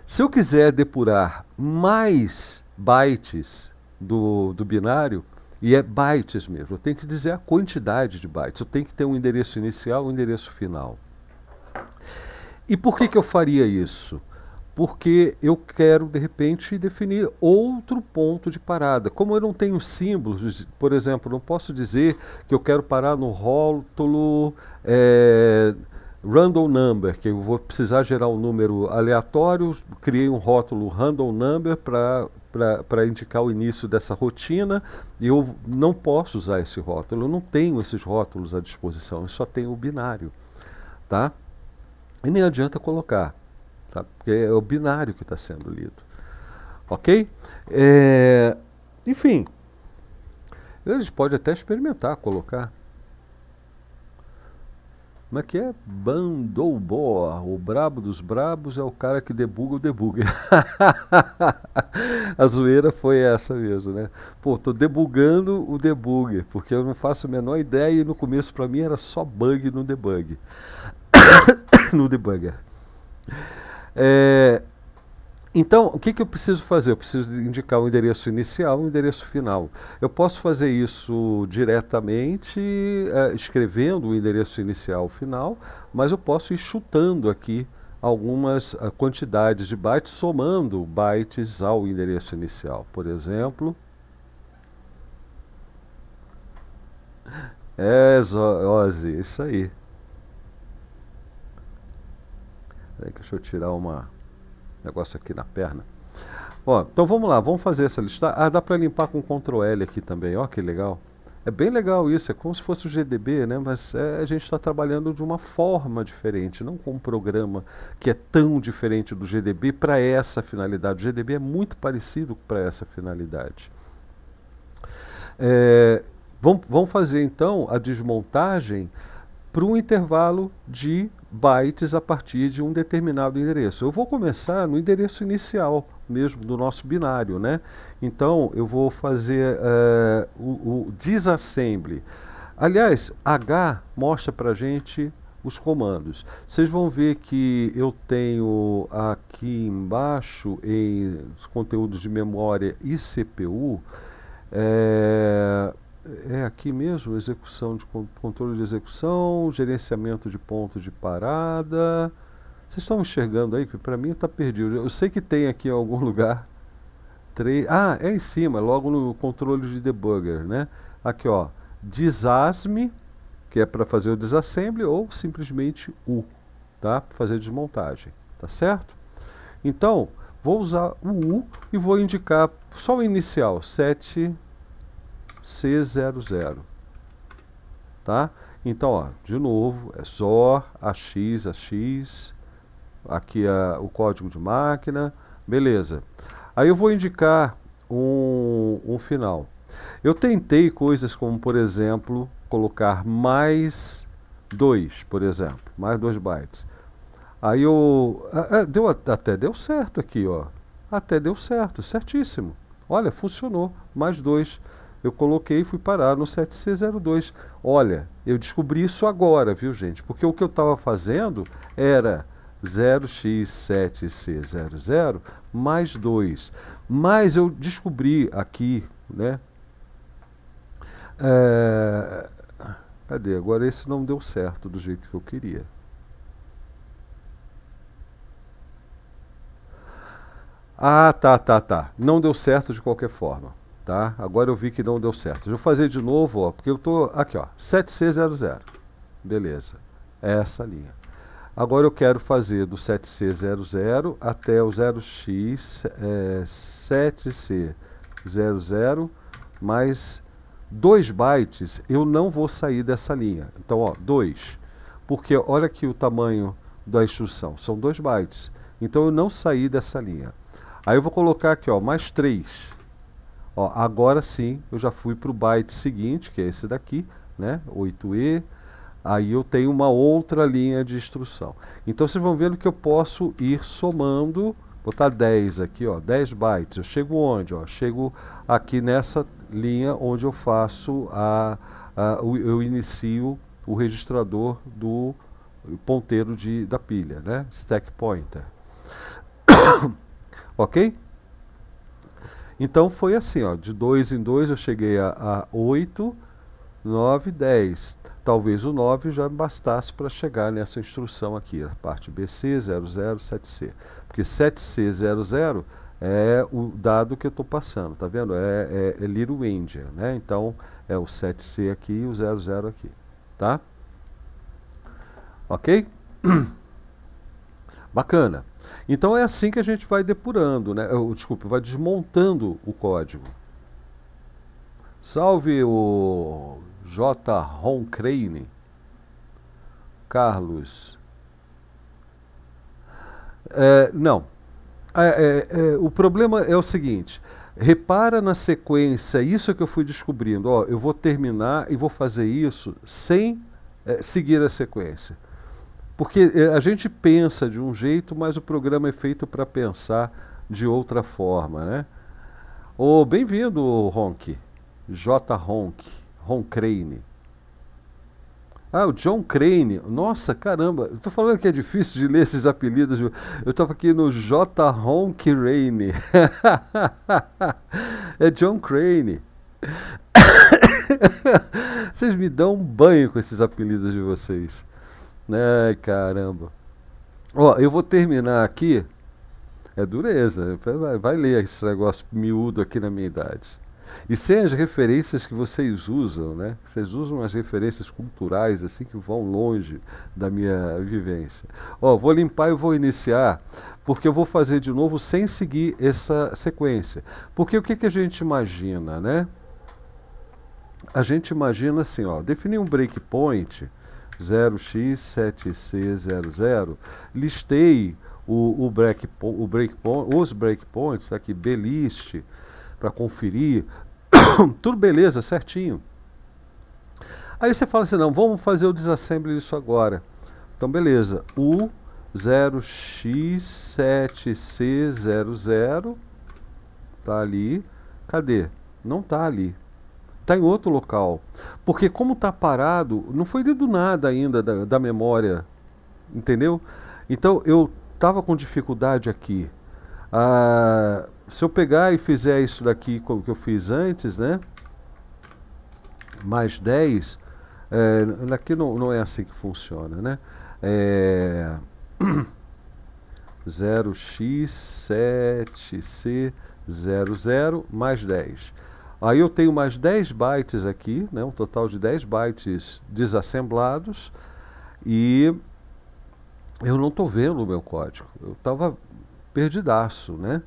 Se eu quiser depurar mais bytes do, do binário, e é bytes mesmo. Eu tenho que dizer a quantidade de bytes. Eu tenho que ter um endereço inicial, um endereço final. E por que, que eu faria isso? Porque eu quero, de repente, definir outro ponto de parada. Como eu não tenho símbolos, por exemplo, não posso dizer que eu quero parar no rótulo é, random number, que eu vou precisar gerar um número aleatório, criei um rótulo random number para para indicar o início dessa rotina e eu não posso usar esse rótulo, eu não tenho esses rótulos à disposição, eu só tenho o binário, tá? E nem adianta colocar, tá? Porque é o binário que está sendo lido, ok? É, enfim, eles pode até experimentar colocar, como é que é? Bandouboa. O brabo dos brabos é o cara que debuga o debug. [LAUGHS] a zoeira foi essa mesmo, né? Pô, tô debugando o debug, porque eu não faço a menor ideia e no começo para mim era só bug no debug. [COUGHS] no debugger. É, então, o que, que eu preciso fazer? Eu preciso indicar o endereço inicial e o endereço final. Eu posso fazer isso diretamente, uh, escrevendo o endereço inicial final, mas eu posso ir chutando aqui algumas uh, quantidades de bytes, somando bytes ao endereço inicial. Por exemplo, é, Ozzy, isso aí. Peraí, deixa eu tirar uma negócio aqui na perna. Ó, então vamos lá, vamos fazer essa lista. Ah, dá para limpar com Ctrl L aqui também, ó que legal. É bem legal isso, é como se fosse o GDB, né? mas é, a gente está trabalhando de uma forma diferente, não com um programa que é tão diferente do GDB para essa finalidade. O GDB é muito parecido para essa finalidade. É, vamos, vamos fazer então a desmontagem para um intervalo de bytes a partir de um determinado endereço. Eu vou começar no endereço inicial mesmo do nosso binário, né? Então eu vou fazer uh, o, o disassembly. Aliás, H mostra para gente os comandos. Vocês vão ver que eu tenho aqui embaixo em conteúdos de memória e CPU. Eh, é aqui mesmo, execução de controle de execução, gerenciamento de ponto de parada. Vocês estão enxergando aí que para mim está perdido. Eu sei que tem aqui em algum [LAUGHS] lugar três. Ah, é em cima, logo no controle de debugger, né? Aqui ó, desasme, que é para fazer o desassembly ou simplesmente u, tá? Para fazer desmontagem, tá certo? Então, vou usar o u e vou indicar só o inicial, 7 C00. Tá? Então, ó, de novo, é só AX, AX, aqui a, o código de máquina, beleza. Aí eu vou indicar um, um final. Eu tentei coisas como, por exemplo, colocar mais 2, por exemplo, mais 2 bytes. Aí eu. Deu, até deu certo aqui, ó. Até deu certo, certíssimo. Olha, funcionou. Mais dois eu coloquei e fui parar no 7C02. Olha, eu descobri isso agora, viu gente? Porque o que eu estava fazendo era 0x7C00 mais 2. Mas eu descobri aqui, né? É... Cadê? Agora esse não deu certo do jeito que eu queria. Ah, tá, tá, tá. Não deu certo de qualquer forma. Tá? Agora eu vi que não deu certo. Deixa eu fazer de novo, ó, porque eu estou aqui, ó, 7C00. Beleza. É essa linha. Agora eu quero fazer do 7C00 até o 0x é, 7C00 mais 2 bytes. Eu não vou sair dessa linha. Então, ó, 2. Porque olha aqui o tamanho da instrução. São 2 bytes. Então eu não saí dessa linha. Aí eu vou colocar aqui, ó, mais 3. Ó, agora sim, eu já fui para o byte seguinte, que é esse daqui, né? 8E. Aí eu tenho uma outra linha de instrução. Então vocês vão vendo que eu posso ir somando, botar 10 aqui, ó, 10 bytes. Eu chego onde? Ó? Chego aqui nessa linha onde eu faço a, a eu inicio o registrador do ponteiro de, da pilha, né? Stack pointer. [COUGHS] ok? Então foi assim, ó, de 2 em 2 eu cheguei a, a 8, 9, 10. Talvez o 9 já bastasse para chegar nessa instrução aqui, a parte BC007C. Porque 7C00 é o dado que eu estou passando, tá vendo? É, é, é Little India, né? Então é o 7C aqui e o 00 aqui, tá? Ok? [CLEARS THROAT] Bacana. Então é assim que a gente vai depurando, né? desculpe, vai desmontando o código. Salve o J. Ron Crane. Carlos. É, não. É, é, é, o problema é o seguinte. Repara na sequência, isso é que eu fui descobrindo. Ó, eu vou terminar e vou fazer isso sem é, seguir a sequência. Porque eh, a gente pensa de um jeito, mas o programa é feito para pensar de outra forma, né? Oh, Bem-vindo, Ronk. J. Ronk. Ron Crane. Ah, o John Crane. Nossa, caramba. Estou falando que é difícil de ler esses apelidos. Eu estava aqui no J. Ron Crane. [LAUGHS] é John Crane. [COUGHS] vocês me dão um banho com esses apelidos de vocês. Ai, caramba. Ó, eu vou terminar aqui. É dureza. Vai, vai ler esse negócio miúdo aqui na minha idade. E sem as referências que vocês usam, né? Vocês usam as referências culturais assim que vão longe da minha vivência. Ó, vou limpar e vou iniciar, porque eu vou fazer de novo sem seguir essa sequência. Porque o que, que a gente imagina, né? A gente imagina assim, ó, definir um breakpoint point 0x7C00, listei o, o break, o break os breakpoints, tá aqui, blist, para conferir, [COUGHS] tudo beleza, certinho. Aí você fala assim, não, vamos fazer o desassembly disso agora. Então, beleza, o 0x7C00 tá ali, cadê? Não tá ali está em outro local. Porque como está parado, não foi lido nada ainda da, da memória, entendeu? Então eu estava com dificuldade aqui. Ah, se eu pegar e fizer isso daqui como que eu fiz antes, né? Mais 10, é, aqui não, não é assim que funciona, né? É, 0x7c00 [CLEARS THROAT] mais 10. Aí eu tenho mais 10 bytes aqui, né, um total de 10 bytes desassemblados, e eu não estou vendo o meu código. Eu estava perdidaço, né?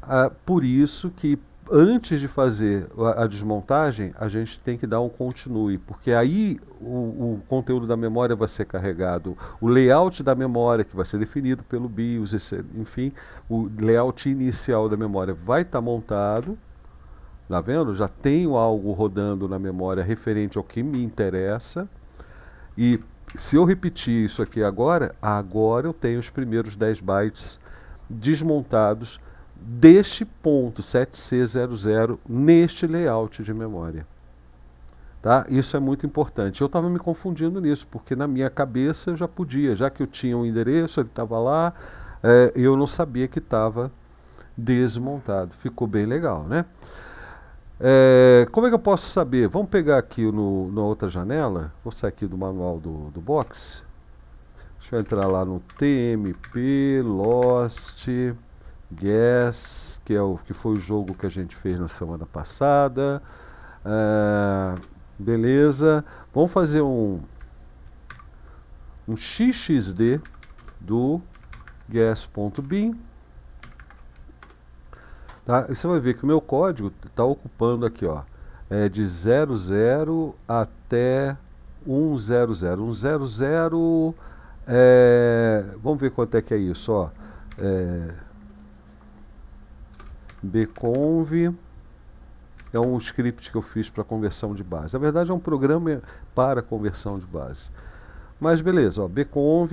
Ah, por isso que antes de fazer a, a, desmontagem, a gente tem que dar um continue, porque aí o, o, conteúdo da memória vai ser carregado, o layout da memória, que vai ser definido pelo BIOS, esse, enfim, o layout inicial da memória vai estar tá montado, Tá vendo? Já tenho algo rodando na memória referente ao que me interessa. E se eu repetir isso aqui agora, agora eu tenho os primeiros 10 bytes desmontados deste ponto 7C00 neste layout de memória. Tá? Isso é muito importante. Eu estava me confundindo nisso, porque na minha cabeça eu já podia, já que eu tinha um endereço, ele estava lá, é, eu não sabia que estava desmontado. Ficou bem legal, né? É, como é que eu posso saber? Vamos pegar aqui no, na outra janela. Vou sair aqui do manual do, do box. Deixa eu entrar lá no TMP Lost guess que, é o, que foi o jogo que a gente fez na semana passada. É, beleza. Vamos fazer um, um XXD do guess.bin Tá? Você vai ver que o meu código está ocupando aqui, ó, é de 00 até 100. 100, é, vamos ver quanto é que é isso, ó. É, bconv é um script que eu fiz para conversão de base. Na verdade é um programa para conversão de base. Mas beleza, ó, bconv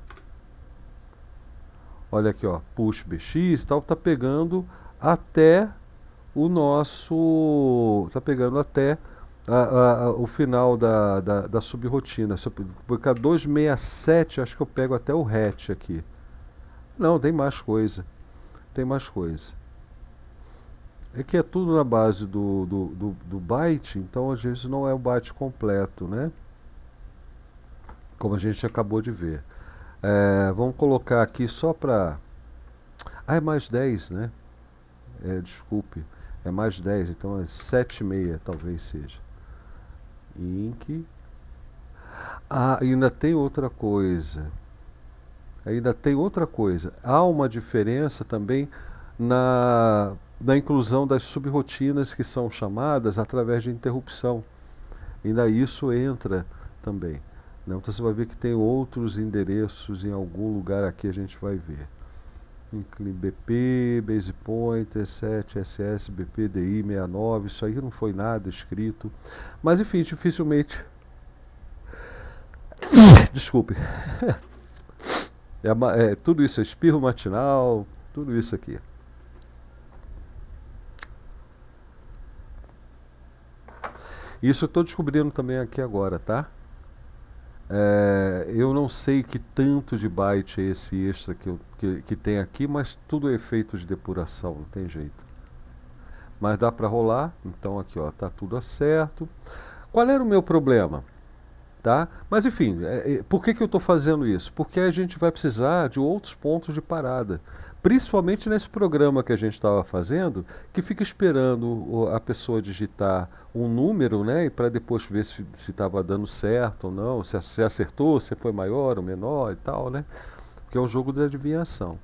olha aqui, ó, push BX tal, está pegando até o nosso, está pegando até a, a, a, o final da, da, da subrotina. Se eu colocar 267, acho que eu pego até o hatch aqui. Não, tem mais coisa. Tem mais coisa. É que é tudo na base do, do, do, do byte, então às vezes não é o byte completo, né? Como a gente acabou de ver. É, vamos colocar aqui só para. Ah, é mais 10, né? É, desculpe. É mais 10, então é meia talvez seja. Ink. Ah, ainda tem outra coisa. Ainda tem outra coisa. Há uma diferença também na, na inclusão das subrotinas que são chamadas através de interrupção. Ainda isso entra também. Né? Então você vai ver que tem outros endereços em algum lugar aqui a gente vai ver. BP, BasePoint, e 7 SS, bpdi 69, isso aí não foi nada escrito. Mas enfim, dificilmente. [COUGHS] Desculpe. [COUGHS] É, é, tudo isso é espirro matinal, tudo isso aqui. Isso eu estou descobrindo também aqui agora, tá? É, eu não sei que tanto de byte é esse extra que, eu, que, que tem aqui, mas tudo é efeito de depuração, não tem jeito. Mas dá para rolar, então aqui ó, tá tudo certo. Qual era o meu problema? Tá? Mas enfim, é, é, por que, que eu estou fazendo isso? Porque a gente vai precisar de outros pontos de parada principalmente nesse programa que a gente estava fazendo, que fica esperando a pessoa digitar um número, né, para depois ver se estava dando certo ou não, se, se acertou, se foi maior ou menor e tal, né, que é um jogo de adivinhação.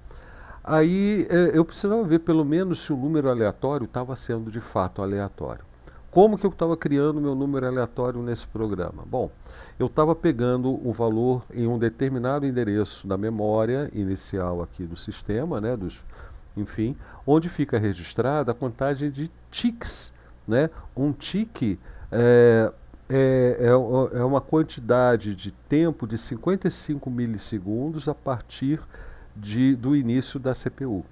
Aí eh, eu precisava ver pelo menos se o número aleatório estava sendo de fato aleatório. Como que eu estava criando meu número aleatório nesse programa? Bom, eu estava pegando um valor em um determinado endereço da memória inicial aqui do sistema, né, dos, enfim, onde fica registrada a contagem de tiques. Né? Um tique é, é, é, é uma quantidade de tempo de 55 milissegundos a partir de, do início da CPU.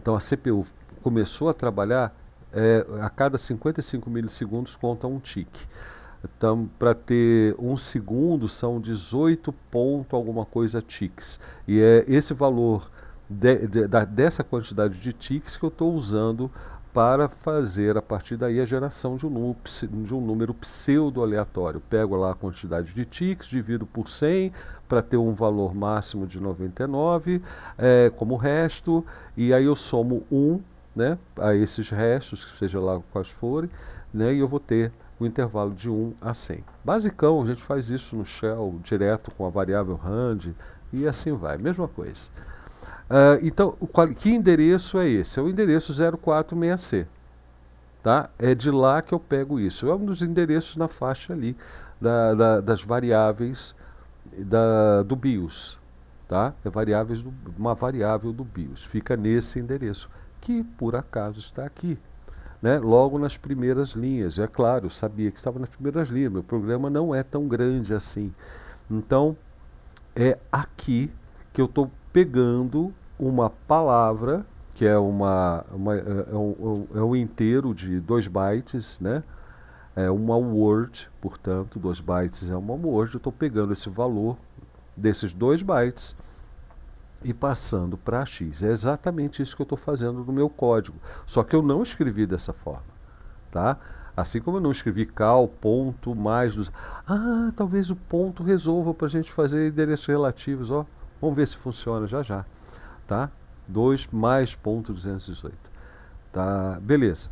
Então a CPU começou a trabalhar é, a cada 55 milissegundos conta um tique. Então, para ter um segundo, são 18 ponto alguma coisa tiques. E é esse valor de, de, da, dessa quantidade de tiques que eu estou usando para fazer a partir daí a geração de um, de um número pseudo-aleatório. Pego lá a quantidade de tiques, divido por 100 para ter um valor máximo de 99, é, como resto, e aí eu somo 1 né, a esses restos, seja lá quais forem, né, e eu vou ter o intervalo de 1 a 100. Basicão, a gente faz isso no shell direto com a variável rand e assim vai, mesma coisa. Uh, então, qual, que endereço é esse? É o endereço 046C. Tá? É de lá que eu pego isso. É um dos endereços na faixa ali da, da, das variáveis da, do BIOS. Tá? É variáveis do, uma variável do BIOS. Fica nesse endereço que por acaso está aqui, né? logo nas primeiras linhas. É claro, eu sabia que estava nas primeiras linhas, meu programa não é tão grande assim. Então, é aqui que eu estou pegando uma palavra, que é, uma, uma é, é, é um, é, um, inteiro de dois bytes, né? É uma word, portanto, dois bytes é uma word. Eu estou pegando esse valor desses dois bytes e passando para X. É exatamente isso que eu estou fazendo no meu código. Só que eu não escrevi dessa forma. Tá? Assim como eu não escrevi cal, ponto, mais. Dos... Ah, talvez o ponto resolva para a gente fazer endereços relativos. Ó, vamos ver se funciona já já. Tá? 2 mais ponto 218. Tá? Beleza.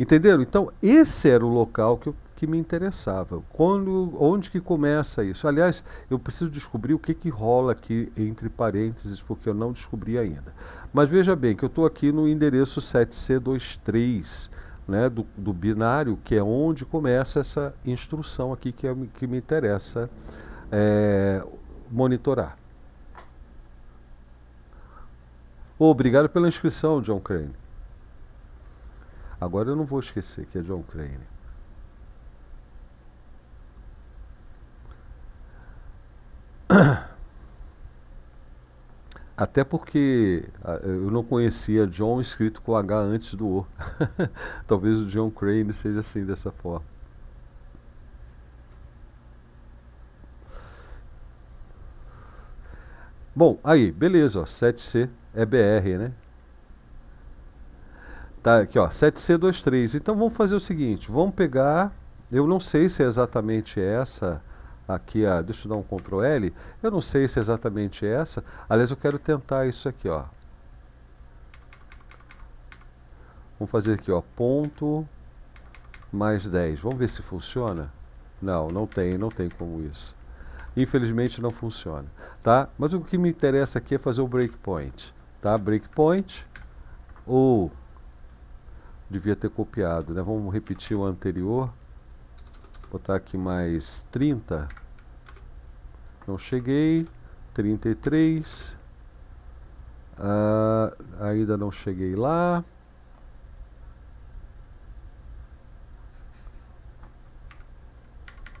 Entenderam? Então, esse era o local que eu que me interessava. Quando, onde que começa isso? Aliás, eu preciso descobrir o que, que rola aqui entre parênteses, porque eu não descobri ainda. Mas veja bem que eu estou aqui no endereço 7C23 né, do, do, binário, que é onde começa essa instrução aqui que, é, que me interessa é, monitorar. Obrigado pela inscrição, John Crane. Agora eu não vou esquecer que é John Crane. [COUGHS] Até porque ah, eu não conhecia John escrito com H antes do O. [LAUGHS] Talvez o John Crane seja assim, dessa forma. Bom, aí, beleza, ó, 7C é BR, né? Tá aqui, ó, 7C23. Então vamos fazer o seguinte, vamos pegar, eu não sei se é exatamente essa aqui a. Ah, deixa eu dar um Ctrl L. Eu não sei se é exatamente essa. Aliás, eu quero tentar isso aqui, ó. Vamos fazer aqui, ó. Ponto mais 10. Vamos ver se funciona. Não, não tem, não tem como isso. Infelizmente não funciona, tá? Mas o que me interessa aqui é fazer o breakpoint, tá? Breakpoint ou devia ter copiado, né? Vamos repetir o anterior botar aqui mais 30. Não cheguei. 33. Ah, ainda não cheguei lá.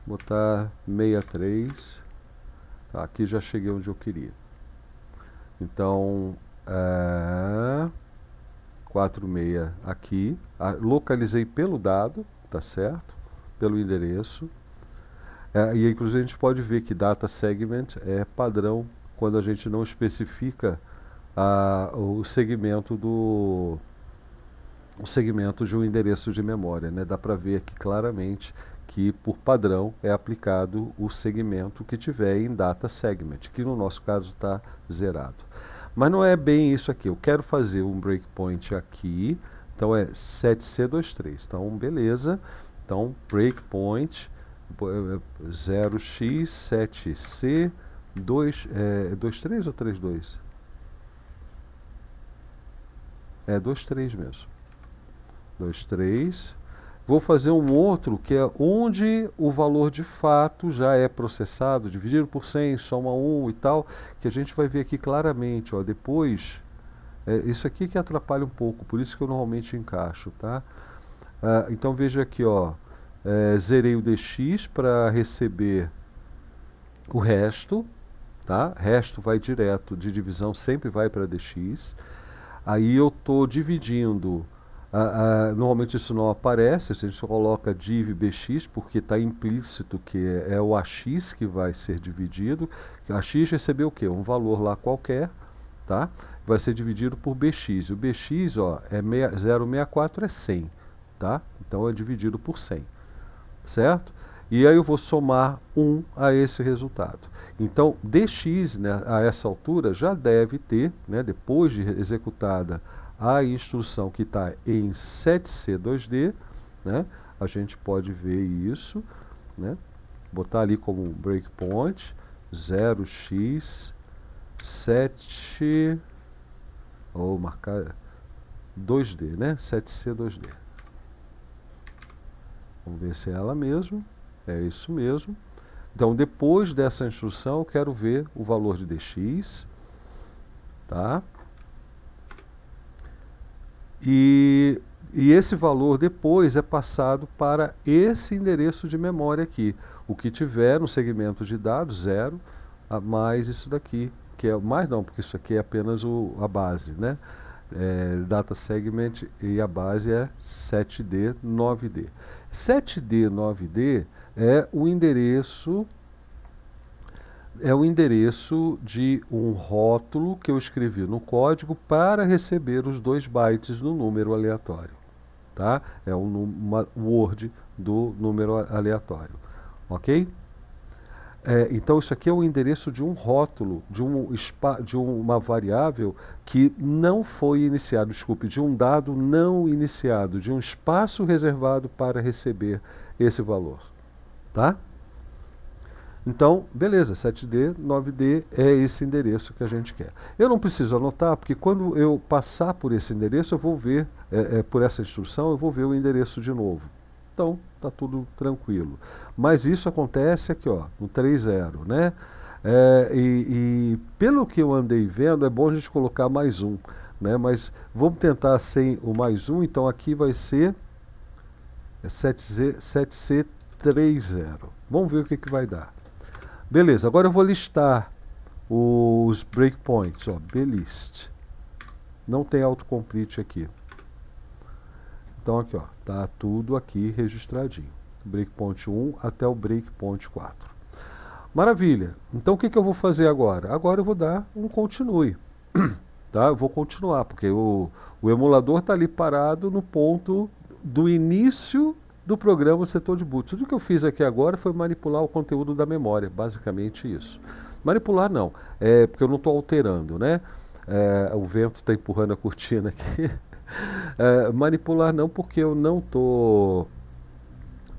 Botar 63. Tá, aqui já cheguei onde eu queria. Então, é, ah, 46 aqui. Ah, localizei pelo dado, tá certo? pelo endereço. É, e inclusive a gente pode ver que data segment é padrão quando a gente não especifica o segmento do o segmento de um endereço de memória, né? Dá para ver aqui claramente que por padrão é aplicado o segmento que tiver em data segment, que no nosso caso está zerado. Mas não é bem isso aqui. Eu quero fazer um breakpoint aqui, então é 7C23. Então, beleza. Então, breakpoint 0x7c eh, 2, eh, é, 23 ou 32? É 23 mesmo. 23. Vou fazer um outro que é onde o valor de fato já é processado, dividido por 100, soma 1 e tal, que a gente vai ver aqui claramente. Ó, depois, é isso aqui que atrapalha um pouco, por isso que eu normalmente encaixo, tá? Ah, então veja aqui, ó, é, zerei o dx para receber o resto, tá? Resto vai direto de divisão, sempre vai para dx. Aí eu estou dividindo ah, ah, normalmente isso não aparece, a gente coloca div bx, porque está implícito que é, é, o ax que vai ser dividido. ax recebeu o quê? Um valor lá qualquer, tá? Vai ser dividido por bx. O bx, ó, é 064 é 100 tá? Então é dividido por 100, certo? E aí eu vou somar 1 a esse resultado. Então, dx, né, a essa altura, já deve ter, né, depois de executada a instrução que está em 7C2D, né, a gente pode ver isso, né, botar ali como um breakpoint, 0x, 7, ou marcar 2D, né, 7C2D. Vamos ver se é ela mesmo. É isso mesmo. Então, depois dessa instrução, eu quero ver o valor de dx, tá? E, e esse valor depois é passado para esse endereço de memória aqui. O que tiver no segmento de dados, zero, a mais isso daqui, que é mais não, porque isso aqui é apenas o, a base, né? É, data segment e a base é 7D, 9D. 7D, 9D é o endereço é o endereço de um rótulo que eu escrevi no código para receber os dois bytes do número aleatório, tá? É um uma Word do número aleatório, ok? É, então, isso aqui é o endereço de um rótulo, de, um de uma variável que não foi iniciado, desculpe, de um dado não iniciado, de um espaço reservado para receber esse valor. Tá? Então, beleza, 7D, 9D é esse endereço que a gente quer. Eu não preciso anotar, porque quando eu passar por esse endereço, eu vou ver, é, é, por essa instrução, eu vou ver o endereço de novo. Então, tá tudo tranquilo. Mas isso acontece aqui, ó, no 3-0, né? É, e, e, pelo que eu andei vendo, é bom a gente colocar mais um. Né? Mas vamos tentar sem o mais um, então aqui vai ser 7 7 7C30. Vamos ver o que, que vai dar. Beleza, agora eu vou listar os breakpoints. Ó, blist. Não tem autocomplete aqui. Então aqui, ó, tá tudo aqui registradinho. Breakpoint 1 até o breakpoint 4. Maravilha. Então o que, que eu vou fazer agora? Agora eu vou dar um continue. [COUGHS] tá? Eu vou continuar, porque o, o emulador está ali parado no ponto do início do programa setor de boot. Tudo que eu fiz aqui agora foi manipular o conteúdo da memória, basicamente isso. Manipular não, é porque eu não estou alterando, né? É, o vento está empurrando a cortina aqui. [LAUGHS] É, manipular não, porque eu não tô.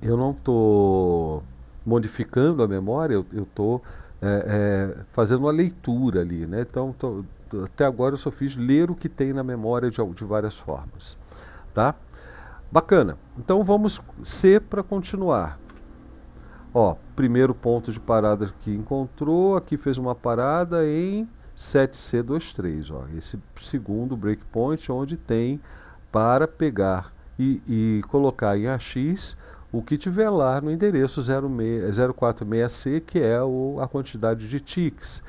Eu não tô modificando a memória, eu, eu tô é, é, fazendo uma leitura ali, né? Então, tô, até agora eu só fiz ler o que tem na memória de, de várias formas, tá? Bacana. Então vamos ser para continuar. Ó, primeiro ponto de parada que encontrou, aqui fez uma parada em 7C23. Ó, esse segundo breakpoint é onde tem para pegar e, e colocar em AX o que tiver lá no endereço 046C, que é o, a quantidade de ticks.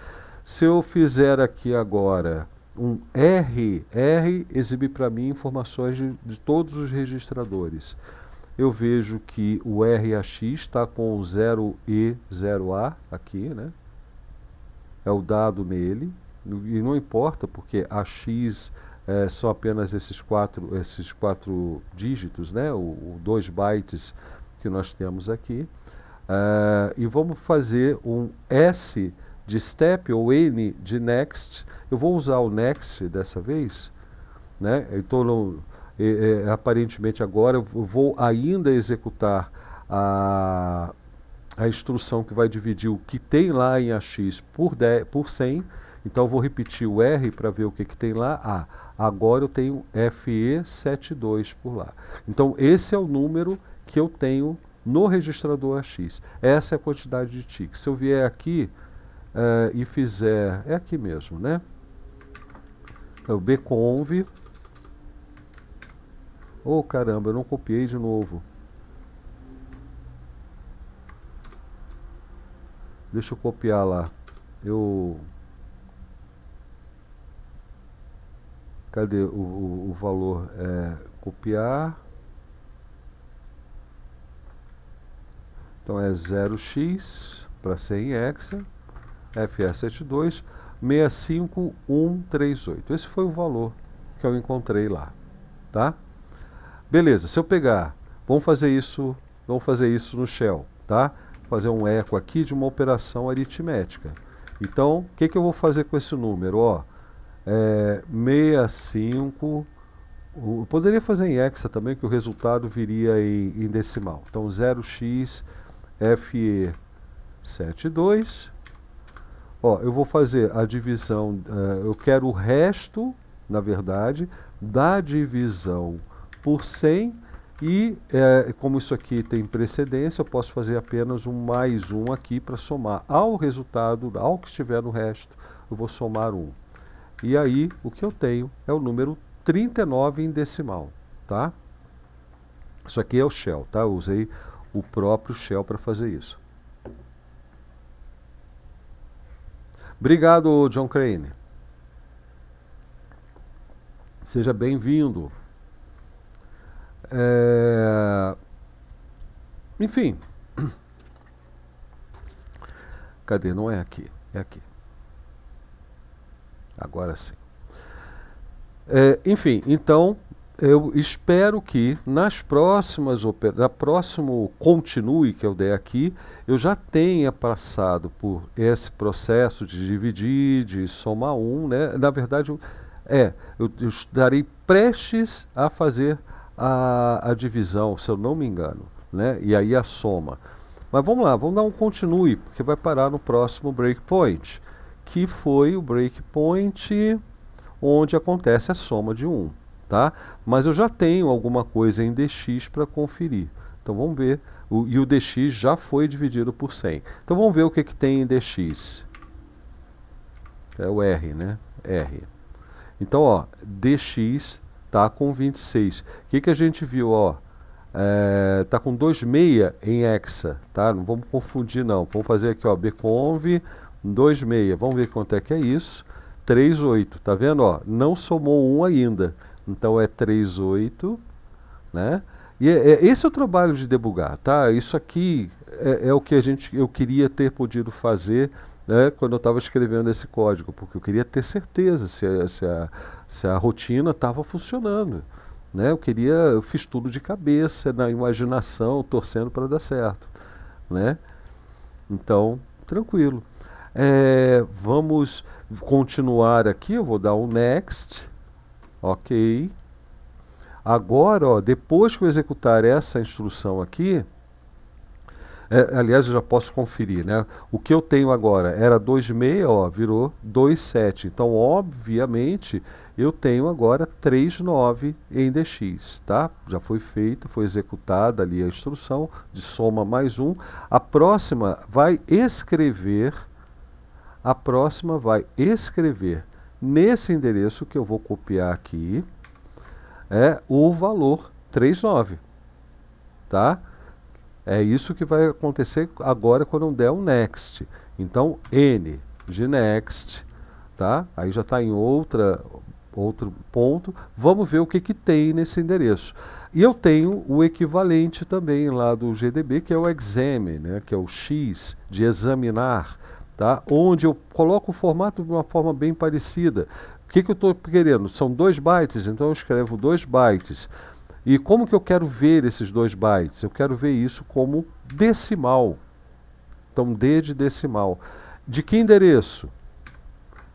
Se eu fizer aqui agora um R, R exibe para mim informações de, de, todos os registradores. Eu vejo que o RAX está com 0E0A aqui, né? é o dado nele, e não importa, porque a é, são apenas esses quatro, esses quatro dígitos, né? o, o dois bytes que nós temos aqui. É, e vamos fazer um S de step ou N de next. Eu vou usar o next dessa vez. Né? Então, aparentemente agora eu vou ainda executar a a instrução que vai dividir o que tem lá em AX por, 10, por 100. Então vou repetir o R para ver o que, que tem lá. Ah, agora eu tenho FE72 por lá. Então esse é o número que eu tenho no registrador AX. Essa é a quantidade de ticks. Se eu vier aqui uh, e fizer... É aqui mesmo, né? É o bconv. Oh, caramba, eu não copiei de novo. Deixa eu copiar lá. Eu. Cadê o, o, o valor? É, copiar. Então é 0x para 100 em hexa, FE72, 65138. Esse foi o valor que eu encontrei lá, tá? Beleza, se eu pegar, vamos fazer isso, vamos fazer isso no shell, tá? fazer um eco aqui de uma operação aritmética. Então, o que, que eu vou fazer com esse número? Ó, é, 65. Eu poderia fazer em hexa também, que o resultado viria em, em decimal. Então, 0xFE72. Ó, eu vou fazer a divisão, uh, eu quero o resto, na verdade, da divisão por 100 e é, como isso aqui tem precedência, eu posso fazer apenas um mais um aqui para somar ao resultado, ao que estiver no resto, eu vou somar um. E aí o que eu tenho é o número 39 em decimal, tá? Isso aqui é o shell, tá? Eu usei o próprio shell para fazer isso. Obrigado, John Crane. Seja bem-vindo. É... Enfim. Cadê? Não é aqui. É aqui. Agora sim. É, enfim, então eu espero que nas próximas na próximo continue que eu der aqui, eu já tenha passado por esse processo de dividir, de somar um, né? Na verdade, é, eu, eu estarei prestes a fazer a, a divisão, se eu não me engano, né? E aí a soma. Mas vamos lá, vamos dar um continue, porque vai parar no próximo breakpoint, que foi o breakpoint onde acontece a soma de 1, tá? Mas eu já tenho alguma coisa em dx para conferir. Então vamos ver, o, e o dx já foi dividido por 100. Então vamos ver o que, que tem em dx. É o r, né? R. Então, ó, dx está com 26. O que, que a gente viu? Ó, é, tá com 2,6 em hexa, tá? Não vamos confundir não. Vamos fazer aqui, ó, bconv 2,6. Vamos ver quanto é que é isso. 3,8, tá vendo? Ó, não somou 1 ainda. Então é 3,8, né? E é, é, esse é o trabalho de debugar, tá? Isso aqui é, é o que a gente, eu queria ter podido fazer né, quando eu estava escrevendo esse código, porque eu queria ter certeza se, se a, se a rotina estava funcionando. Né? Eu queria, eu fiz tudo de cabeça, na imaginação, torcendo para dar certo. Né? Então, tranquilo. É, vamos continuar aqui, eu vou dar um next. Ok. Agora, ó, depois que eu executar essa instrução aqui, é, aliás, eu já posso conferir, né? O que eu tenho agora era 2,6, ó, virou 2,7. Então, obviamente, eu tenho agora 3,9 em DX, tá? Já foi feito, foi executada ali a instrução de soma mais um. A próxima vai escrever, a próxima vai escrever nesse endereço que eu vou copiar aqui, é o valor 3,9, Tá? É isso que vai acontecer agora quando der um next. Então, N de next, tá? Aí já está em outra, outro ponto. Vamos ver o que, que tem nesse endereço. E eu tenho o equivalente também lá do GDB, que é o exame, né? que é o X de examinar, tá? onde eu coloco o formato de uma forma bem parecida. O que, que eu estou querendo? São dois bytes, então eu escrevo dois bytes. E como que eu quero ver esses dois bytes? Eu quero ver isso como decimal. Então, D de decimal. De que endereço?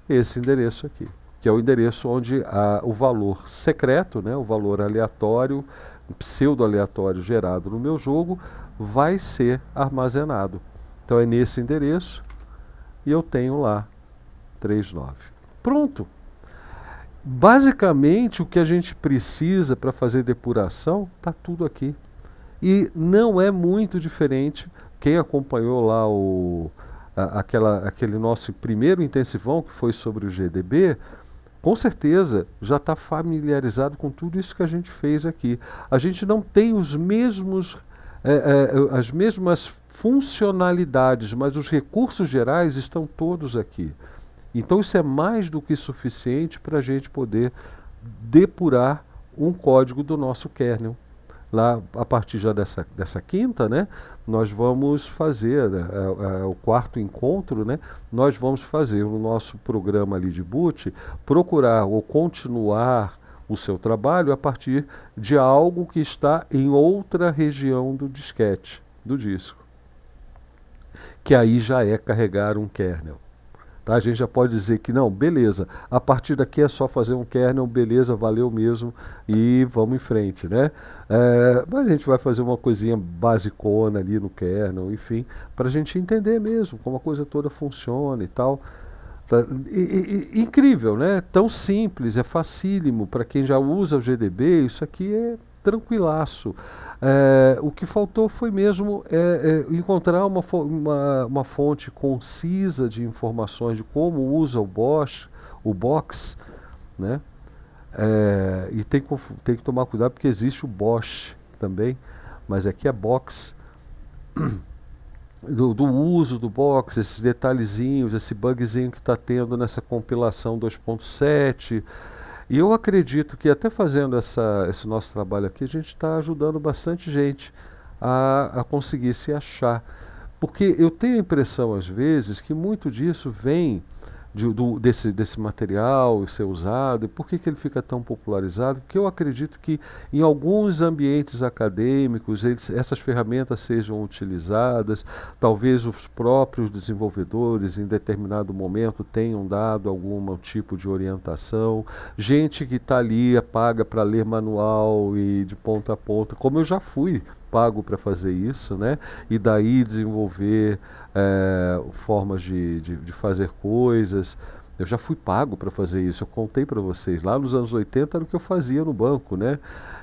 Esse endereço aqui, que é o endereço onde ah, o valor secreto, né, o valor aleatório, pseudo-aleatório gerado no meu jogo, vai ser armazenado. Então, é nesse endereço e eu tenho lá 39. Pronto! basicamente o que a gente precisa para fazer depuração está tudo aqui. E não é muito diferente. Quem acompanhou lá o, a, aquela, aquele nosso primeiro intensivão, que foi sobre o GDB, com certeza já está familiarizado com tudo isso que a gente fez aqui. A gente não tem os mesmos. É, é, as mesmas funcionalidades, mas os recursos gerais estão todos aqui. Então isso é mais do que suficiente para a gente poder depurar um código do nosso kernel. Lá, a partir já dessa, dessa quinta, né, nós vamos fazer é, é, é, o quarto encontro, né, nós vamos fazer o nosso programa ali de boot, procurar ou continuar o seu trabalho a partir de algo que está em outra região do disquete, do disco, que aí já é carregar um kernel. Tá? A gente já pode dizer que não, beleza, a partir daqui é só fazer um kernel, beleza, valeu mesmo e vamos em frente, né? É, mas a gente vai fazer uma coisinha basicona ali no kernel, enfim, para a gente entender mesmo como a coisa toda funciona e tal. Tá? E, e, incrível, né? Tão simples, é facílimo para quem já usa o GDB, isso aqui é tranquilaço. É, o que faltou foi mesmo é, é, encontrar uma, uma, uma, fonte concisa de informações de como usa o Bosch, o box, né? e tem, tem que tomar cuidado porque existe o Bosch também, mas aqui é box. [COUGHS] Do, do, uso do box, esses detalhezinhos, esse bugzinho que está tendo nessa compilação 2.7, e eu acredito que até fazendo essa, esse nosso trabalho aqui, a gente está ajudando bastante gente a, a conseguir se achar. Porque eu tenho a impressão, às vezes, que muito disso vem de, do, desse, desse material ser usado, e por que, que ele fica tão popularizado, porque eu acredito que em alguns ambientes acadêmicos eles, essas ferramentas sejam utilizadas, talvez os próprios desenvolvedores em determinado momento tenham dado algum tipo de orientação, gente que está ali é paga para ler manual e de ponta a ponta, como eu já fui pago para fazer isso, né? E daí desenvolver é, formas de, de, de fazer coisas. Eu já fui pago para fazer isso. Eu contei para vocês lá nos anos 80 era o que eu fazia no banco, né?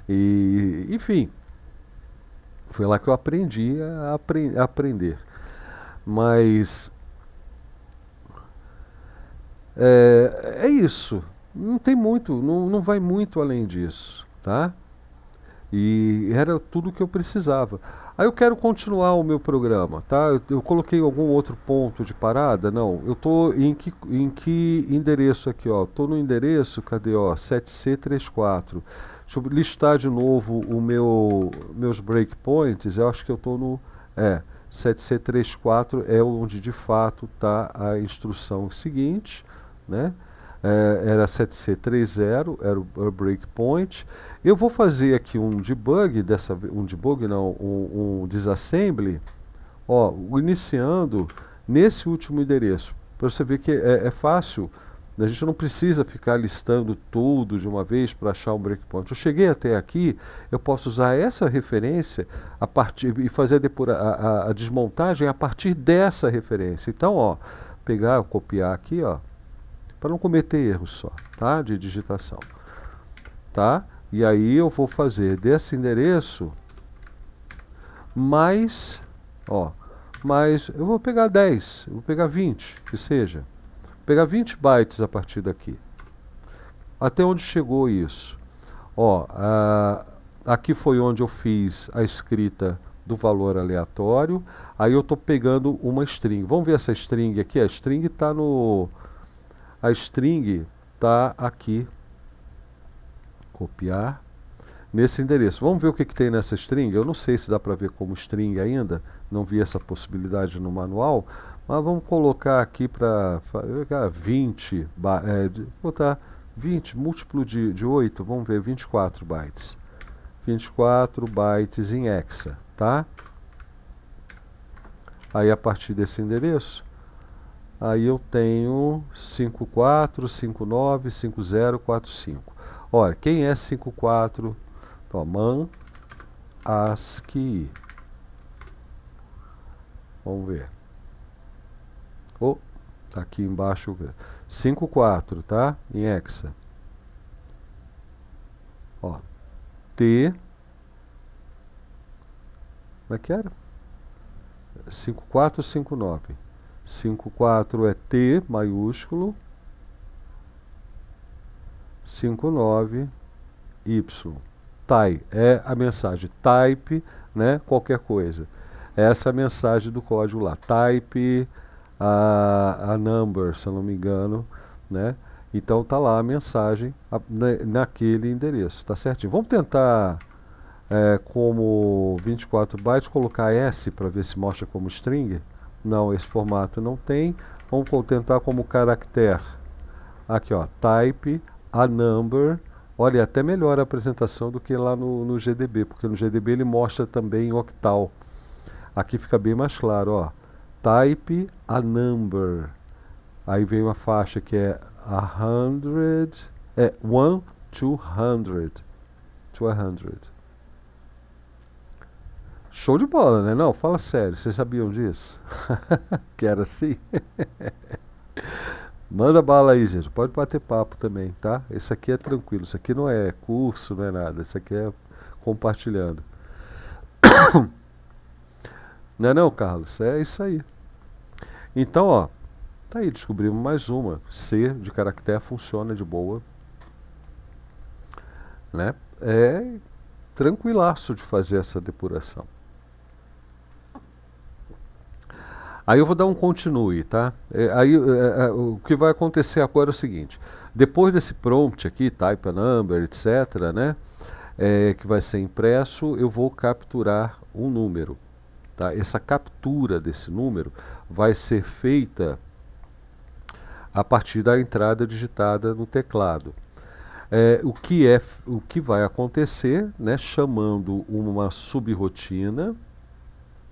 E enfim, foi lá que eu aprendi a, apre a aprender. Mas é, é, isso. Não tem muito, não, não vai muito além disso, tá? E era tudo o que eu precisava. Aí eu quero continuar o meu programa, tá? Eu, eu, coloquei algum outro ponto de parada? Não. Eu tô em que, em que endereço aqui, ó? Tô no endereço, cadê, ó? 7C34. Deixa eu listar de novo o meu meus breakpoints. Eu acho que eu tô no é, 7C34 é onde de fato tá a instrução seguinte, né? É, era 7C30, era o breakpoint. Eu vou fazer aqui um debug, dessa, um debug não, um, um disassembly, ó, iniciando nesse último endereço. Para você ver que é, é fácil, a gente não precisa ficar listando tudo de uma vez para achar um breakpoint. Eu cheguei até aqui, eu posso usar essa referência a partir, e fazer a, depura, a, a, desmontagem a partir dessa referência. Então, ó, pegar, copiar aqui, ó, para não cometer erros só, tá? De digitação, tá? E aí eu vou fazer desse endereço mais, ó, mais, eu vou pegar 10, eu vou pegar 20, que seja. Vou pegar 20 bytes a partir daqui. Até onde chegou isso? Ó, a, aqui foi onde eu fiz a escrita do valor aleatório. Aí eu estou pegando uma string. Vamos ver essa string aqui. A string está no. A string está aqui copiar nesse endereço. Vamos ver o que, que tem nessa string? Eu não sei se dá para ver como string ainda, não vi essa possibilidade no manual, mas vamos colocar aqui para 20, é, botar 20 múltiplo de, de 8, vamos ver, 24 bytes. 24 bytes em hexa, tá? Aí a partir desse endereço, aí eu tenho 54595045. Olha, quem é 54? Então, man ASCII. Vamos ver. Oh, tá aqui embaixo. 54, tá? Em hexa. Ó. T. Como é que era? 5459. 54 é T maiúsculo. 59 Y. type é a mensagem type, né, qualquer coisa. Essa é a mensagem do código lá, type a, a number, se eu não me engano, né? Então tá lá a mensagem a, na, né, naquele endereço, tá certinho? Vamos tentar é, como 24 bytes colocar S para ver se mostra como string. Não, esse formato não tem. Vamos tentar como caractere. Aqui ó, type a number. Olha, até melhor a apresentação do que lá no, no GDB, porque no GDB ele mostra também em octal. Aqui fica bem mais claro, ó. Type a number. Aí vem uma faixa que é a hundred, é one to hundred, to a hundred. Show de bola, né? Não, fala sério, vocês sabiam disso? [LAUGHS] que era assim? [LAUGHS] Manda bala aí, gente. Pode bater papo também, tá? Esse aqui é tranquilo. Isso aqui não é curso, não é nada. Isso aqui é compartilhando. [COUGHS] não é não, Carlos? É isso aí. Então, ó. Tá aí, descobrimos mais uma. C de caractere funciona de boa. Né? É tranquilaço de fazer essa depuração. Aí eu vou dar um continue, tá? É, aí é, é, o que vai acontecer agora é o seguinte: depois desse prompt aqui, type a number, etc., né? É, que vai ser impresso, eu vou capturar um número. Tá? Essa captura desse número vai ser feita a partir da entrada digitada no teclado. É, o, que é, o que vai acontecer, né, chamando uma subrotina,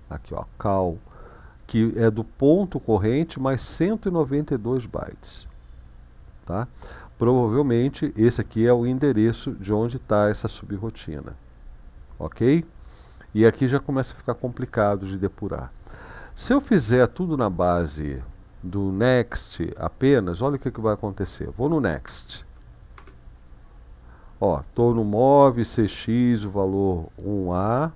aqui ó, call que é do ponto corrente mais 192 bytes. Tá? Provavelmente esse aqui é o endereço de onde está essa subrotina. Ok? E aqui já começa a ficar complicado de depurar. Se eu fizer tudo na base do next apenas, olha o que, que vai acontecer. Vou no next. Ó, estou no move CX, o valor 1A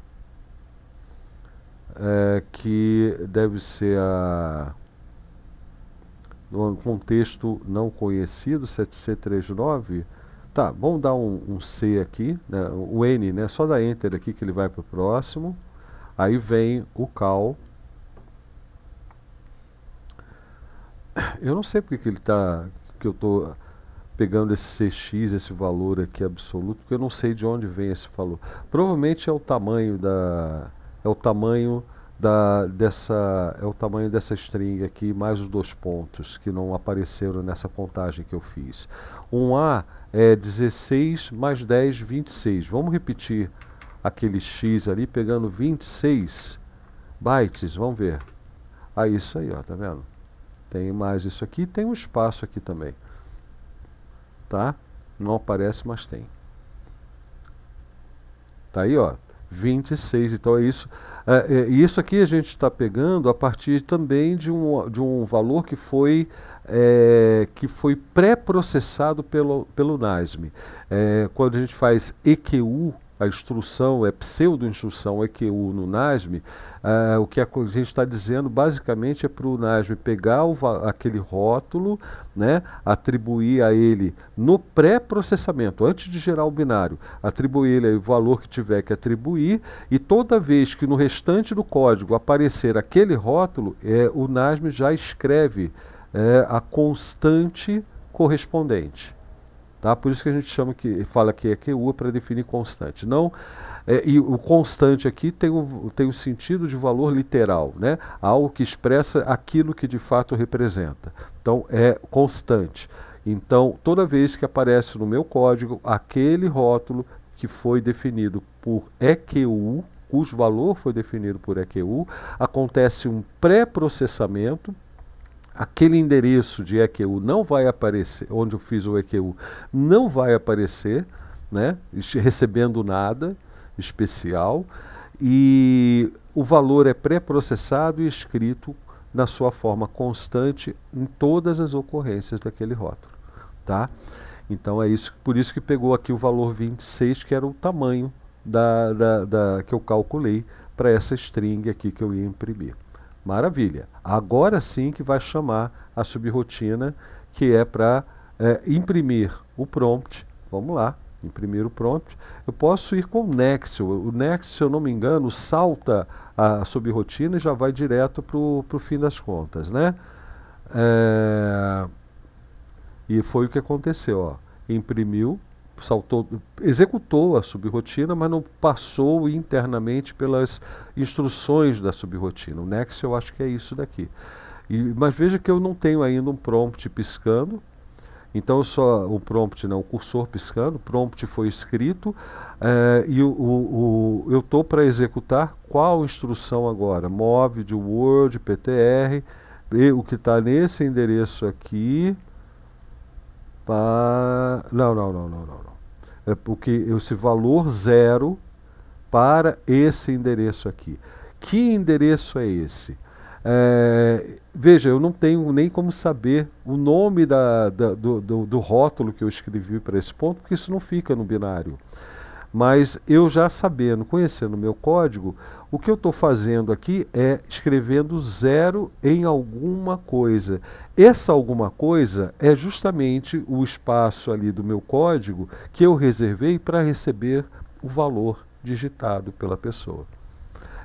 é, que deve ser a num contexto não conhecido, 7C39. Tá, vamos dar um, um C aqui, né, o N, né, só dá Enter aqui que ele vai para o próximo. Aí vem o cal. Eu não sei porque que ele está, que eu estou pegando esse CX, esse valor aqui absoluto, porque eu não sei de onde vem esse valor. Provavelmente é o tamanho da, é o tamanho da, dessa é o tamanho dessa string aqui mais os dois pontos que não apareceram nessa contagem que eu fiz. Um A é 16 mais 10, 26. Vamos repetir aquele x ali pegando 26 bytes, vamos ver. Ah, isso aí, ó, tá vendo? Tem mais isso aqui, tem um espaço aqui também. Tá? Não aparece, mas tem. Tá aí, ó. 26, então é isso. É, é, isso aqui a gente está pegando a partir também de um, de um valor que foi, é, que foi pré-processado pelo, pelo NASM. É, quando a gente faz EQU, a instrução, é pseudo-instrução, é que o no NASM, ah, o que a gente está dizendo basicamente é para o NASM pegar o, aquele rótulo, né, atribuir a ele no pré-processamento, antes de gerar o binário, atribuir ele o valor que tiver que atribuir, e toda vez que no restante do código aparecer aquele rótulo, é, o NASM já escreve é, a constante correspondente. Tá? Por isso que a gente chama que fala que é QU é para definir constante. Não, é, e o constante aqui tem o, tem o sentido de valor literal, né? algo que expressa aquilo que de fato representa. Então é constante. Então, toda vez que aparece no meu código aquele rótulo que foi definido por EQU, cujo valor foi definido por EQU, acontece um pré-processamento aquele endereço de EQU não vai aparecer, onde eu fiz o EQU, não vai aparecer, né, recebendo nada especial, e o valor é pré-processado e escrito na sua forma constante em todas as ocorrências daquele rótulo, tá? Então é isso, por isso que pegou aqui o valor 26, que era o tamanho da, da, da que eu calculei para essa string aqui que eu ia imprimir. Maravilha. Agora sim que vai chamar a subrotina, que é para é, imprimir o prompt. Vamos lá, imprimir o prompt. Eu posso ir com o Next. O Next, se eu não me engano, salta a subrotina e já vai direto para o fim das contas, né? É... E foi o que aconteceu, ó. Imprimiu saltou, executou a subrotina, mas não passou internamente pelas instruções da subrotina. O Next eu acho que é isso daqui. E, mas veja que eu não tenho ainda um prompt piscando. Então eu só o prompt não, né, o cursor piscando, o prompt foi escrito eh, e o, o, o eu estou para executar qual instrução agora? Move de Word, PTR, e, o que está nesse endereço aqui, para... Não, não, não, não, não. É porque esse valor zero para esse endereço aqui. Que endereço é esse? É, veja, eu não tenho nem como saber o nome da, da, do, do, do, rótulo que eu escrevi para esse ponto, porque isso não fica no binário. Mas eu já sabendo, conhecendo o meu código, o que eu estou fazendo aqui é escrevendo zero em alguma coisa. Essa alguma coisa é justamente o espaço ali do meu código que eu reservei para receber o valor digitado pela pessoa.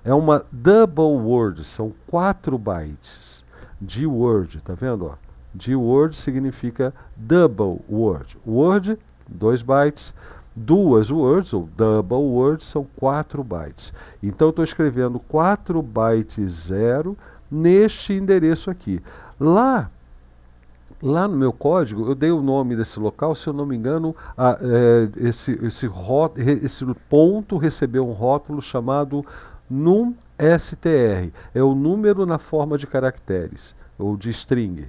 É uma double word, são quatro bytes de word, tá vendo? De word significa double word. Word, dois bytes. Duas words, ou double words, são 4 bytes. Então, estou escrevendo 4 bytes 0 neste endereço aqui. Lá, lá no meu código, eu dei o nome desse local, se eu não me engano, a, é, esse, esse, rot, esse ponto recebeu um rótulo chamado num STR. É o número na forma de caracteres, ou de string.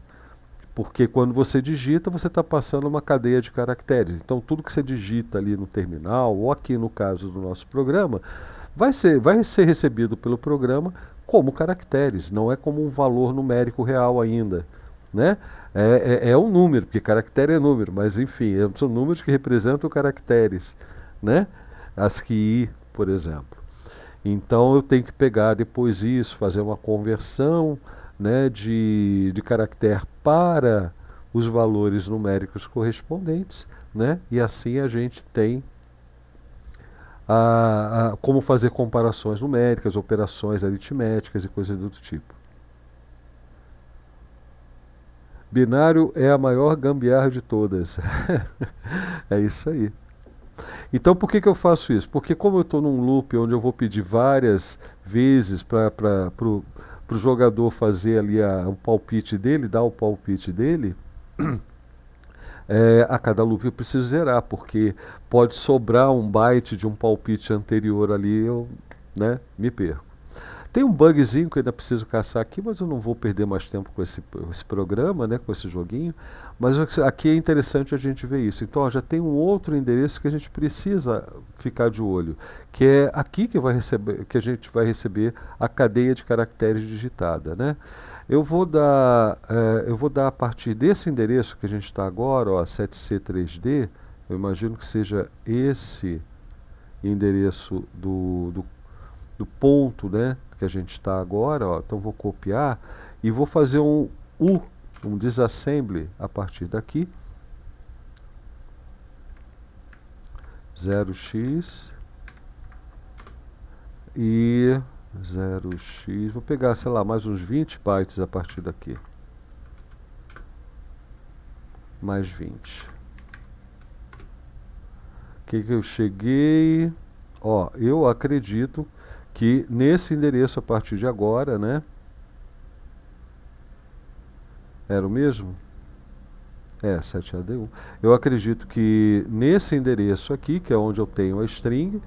Porque quando você digita, você está passando uma cadeia de caracteres. Então, tudo que você digita ali no terminal, ou aqui no caso do nosso programa, vai ser, vai ser recebido pelo programa como caracteres, não é como um valor numérico real ainda. Né? É, é, é um número, porque caractere é número, mas enfim, é, são números que representam caracteres. Né? i por exemplo. Então eu tenho que pegar depois isso, fazer uma conversão né, de, de caractere para os valores numéricos correspondentes, né, e assim a gente tem a, a, como fazer comparações numéricas, operações aritméticas e coisas do tipo. Binário é a maior gambiarra de todas. [LAUGHS] é isso aí. Então por que, que eu faço isso? Porque como eu estou num loop onde eu vou pedir várias vezes para para o jogador fazer ali a, o palpite dele, dar o palpite dele, [CLEARS THROAT] é, a cada loop eu preciso zerar, porque pode sobrar um byte de um palpite anterior ali, eu né, me perco. Tem um bugzinho que eu ainda preciso caçar aqui, mas eu não vou perder mais tempo com esse, esse programa, né, com esse joguinho. Mas aqui é interessante a gente ver isso. Então, ó, já tem um outro endereço que a gente precisa ficar de olho, que é aqui que, vai receber, que a gente vai receber a cadeia de caracteres digitada. Né? Eu, vou dar, eh, eu vou dar a partir desse endereço que a gente está agora, ó, 7C3D, eu imagino que seja esse endereço do, do, do ponto, né? que a gente está agora, ó, então vou copiar e vou fazer um U, um disassembly a partir daqui. 0x e 0x, vou pegar, sei lá, mais uns 20 bytes a partir daqui. Mais 20. O que, que eu cheguei? Ó, eu acredito que que nesse endereço a partir de agora, né? Era o mesmo? É, 7AD1. Eu acredito que nesse endereço aqui, que é onde eu tenho a string,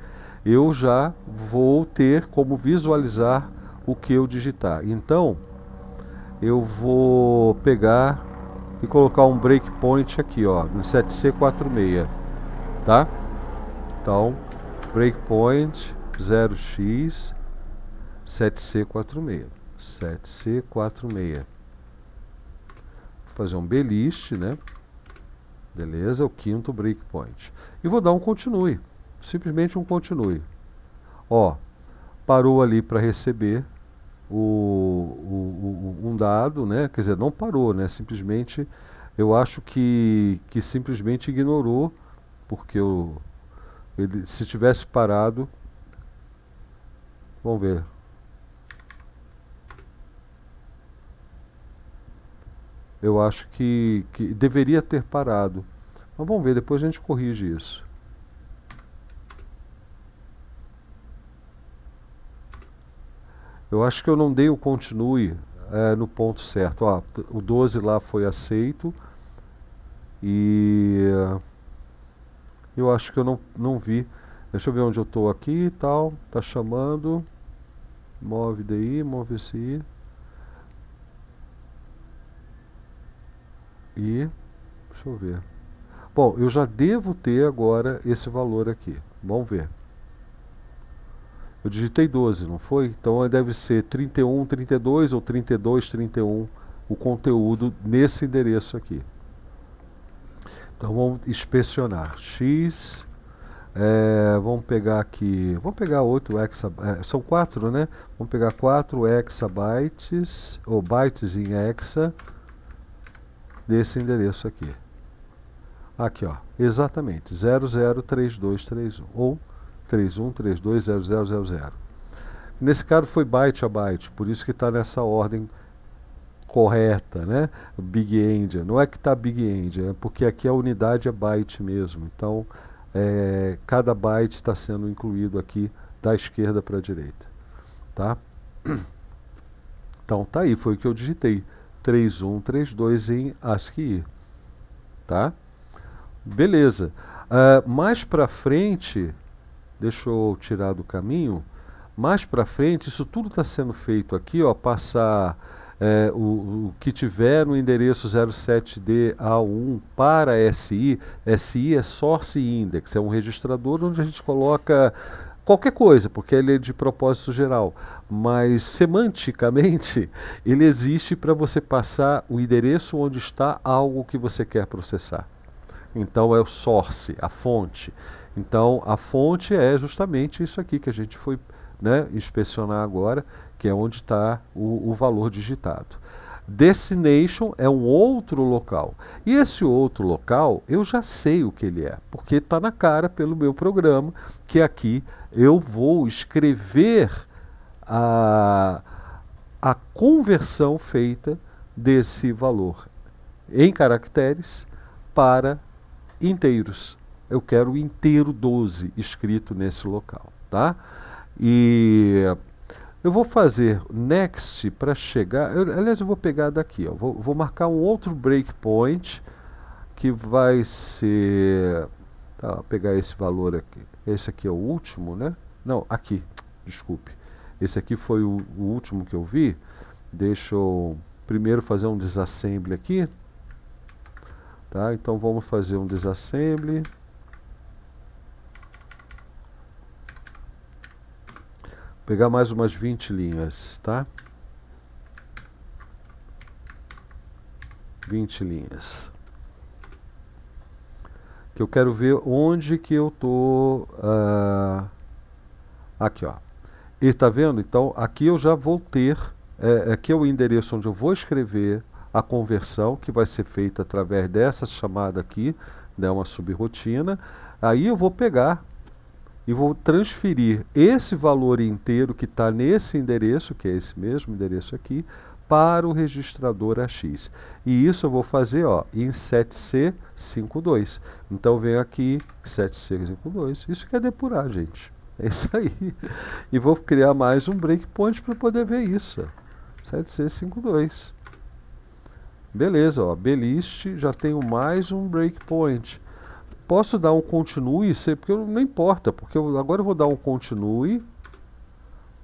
eu já vou ter como visualizar o que eu digitar. Então, eu vou pegar e colocar um breakpoint aqui, ó, no 7C46, tá? Então, breakpoint 0x 7C46. 7C46. Vou fazer um beliche, né? Beleza, é o quinto breakpoint. E vou dar um continue. Simplesmente um continue. Ó, parou ali para receber o, o, o, um dado, né? Quer dizer, não parou, né? Simplesmente, eu acho que, que simplesmente ignorou, porque eu, ele, se tivesse parado, Vamos ver. Eu acho que, que deveria ter parado. Mas vamos ver, depois a gente corrige isso. Eu acho que eu não dei o continue é, no ponto certo. Ó, o 12 lá foi aceito. E é, eu acho que eu não, não vi. Deixa eu ver onde eu estou aqui e tal. Tá chamando. Move DI, move SI. E. Deixa eu ver. Bom, eu já devo ter agora esse valor aqui. Vamos ver. Eu digitei 12, não foi? Então deve ser 31, 32 ou 32, 31 o conteúdo nesse endereço aqui. Então vamos inspecionar. X é, vamos pegar aqui, vamos pegar outro exabyte, é, são quatro, né? Vamos pegar quatro exabytes, ou bytes em hexa, desse endereço aqui. Aqui, ó, exatamente, 003231, ou 31320000. Nesse caso foi byte a byte, por isso que está nessa ordem correta, né? Big End, não é que está Big End, é porque aqui a unidade é byte mesmo, então é, cada byte está sendo incluído aqui da esquerda para a direita. Tá? Então tá aí, foi o que eu digitei. 3132 em ASCII. Tá? Beleza. Uh, mais para frente, deixa eu tirar do caminho, mais para frente, isso tudo está sendo feito aqui, ó, passar é, o, o, que tiver no endereço 07D A1 para SI, SI é Source Index, é um registrador onde a gente coloca qualquer coisa, porque ele é de propósito geral, mas semanticamente [LAUGHS] ele existe para você passar o endereço onde está algo que você quer processar. Então é o source, a fonte. Então a fonte é justamente isso aqui que a gente foi né, inspecionar agora, que é onde está o, o valor digitado. Destination é um outro local. E esse outro local eu já sei o que ele é, porque está na cara pelo meu programa, que aqui eu vou escrever a, a conversão feita desse valor em caracteres para inteiros. Eu quero inteiro 12 escrito nesse local, tá? E eu vou fazer next para chegar. Eu, aliás, eu vou pegar daqui. Ó, vou, vou marcar um outro breakpoint que vai ser. Tá, pegar esse valor aqui. Esse aqui é o último, né? Não, aqui. Desculpe. Esse aqui foi o, o último que eu vi. Deixa eu primeiro fazer um desassemble aqui. Tá? Então vamos fazer um desassemble. pegar mais umas 20 linhas, tá? 20 linhas. Que eu quero ver onde que eu tô... Uh, aqui, ó. Está vendo? Então, aqui eu já vou ter... É, aqui é, é o endereço onde eu vou escrever a conversão, que vai ser feita através dessa chamada aqui, né, uma subrotina. Aí eu vou pegar e vou transferir esse valor inteiro que está nesse endereço, que é esse mesmo endereço aqui, para o registrador AX. E isso eu vou fazer ó, em 7C52. Então venho aqui, 7C52. Isso que é depurar, gente. É isso aí. E vou criar mais um breakpoint para poder ver isso. 7C52. Beleza, ó, Belist já tenho mais um breakpoint posso dar um continue, porque não importa, porque eu, agora eu vou dar um continue,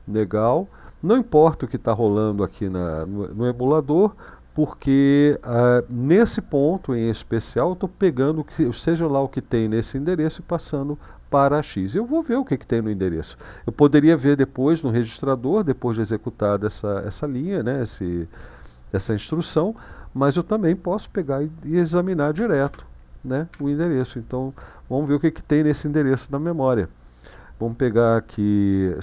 legal, não importa o que está rolando aqui na, no, no emulador, porque ah, nesse ponto em especial eu estou pegando, que, seja lá o que tem nesse endereço e passando para X. Eu vou ver o que, que tem no endereço. Eu poderia ver depois no registrador, depois de executada essa, essa linha, né, esse, essa instrução, mas eu também posso pegar e, e examinar direto né, o endereço. Então, vamos ver o que, que tem nesse endereço da memória. Vamos pegar aqui,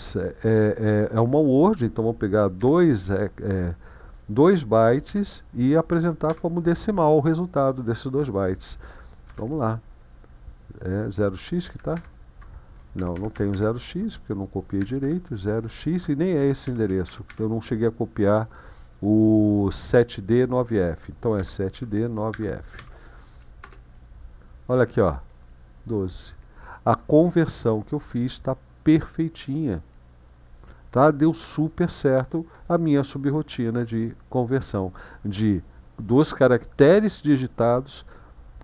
é, é, é uma Word, então vamos pegar 2 é, é, dois bytes e apresentar como decimal o resultado desses 2 bytes. Vamos lá. É 0x que está? Não, não tenho 0x, porque eu não copiei direito. 0x e nem é esse endereço. Eu não cheguei a copiar o 7D9F. Então é 7D9F. Olha aqui, ó. 12. A conversão que eu fiz está perfeitinha. Tá? Deu super certo a minha subrotina de conversão de dos caracteres digitados,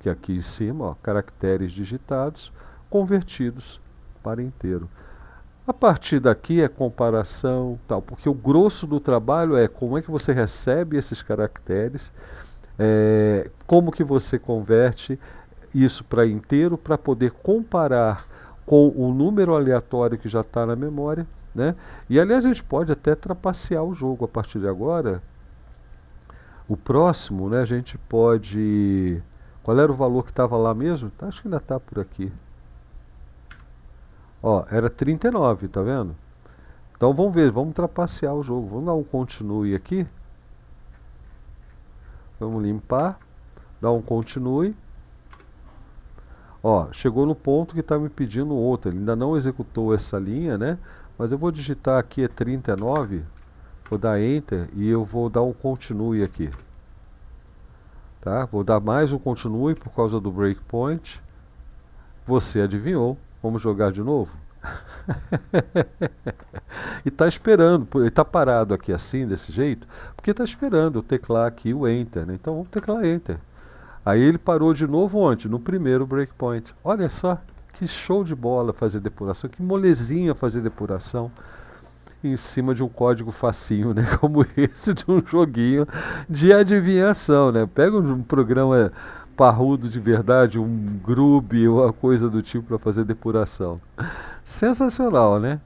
que aqui em cima, ó, caracteres digitados, convertidos para inteiro. A partir daqui é comparação, tal, porque o grosso do trabalho é como é que você recebe esses caracteres, é, como que você converte, isso para inteiro para poder comparar com o número aleatório que já está na memória. Né? E aliás, a gente pode até trapacear o jogo a partir de agora. O próximo, né, a gente pode. Qual era o valor que estava lá mesmo? Tá, acho que ainda está por aqui. Ó, era 39, tá vendo? Então vamos ver, vamos trapacear o jogo. Vamos dar um continue aqui. Vamos limpar. Dar um continue ó, chegou no ponto que está me pedindo outra, ele ainda não executou essa linha, né? Mas eu vou digitar aqui é 39, vou dar enter e eu vou dar um continue aqui. Tá? Vou dar mais um continue por causa do breakpoint. Você adivinhou? Vamos jogar de novo? [LAUGHS] e está esperando, ele está parado aqui assim, desse jeito, porque está esperando eu teclar aqui o Enter. Né? Então vamos teclar Enter. Aí ele parou de novo onde? No primeiro breakpoint. Olha só que show de bola fazer depuração, que molezinha fazer depuração em cima de um código facinho, né? [LAUGHS] Como esse de um joguinho de adivinhação, né? Pega um programa parrudo de verdade, um grube, uma coisa do tipo para fazer depuração. Sensacional, né?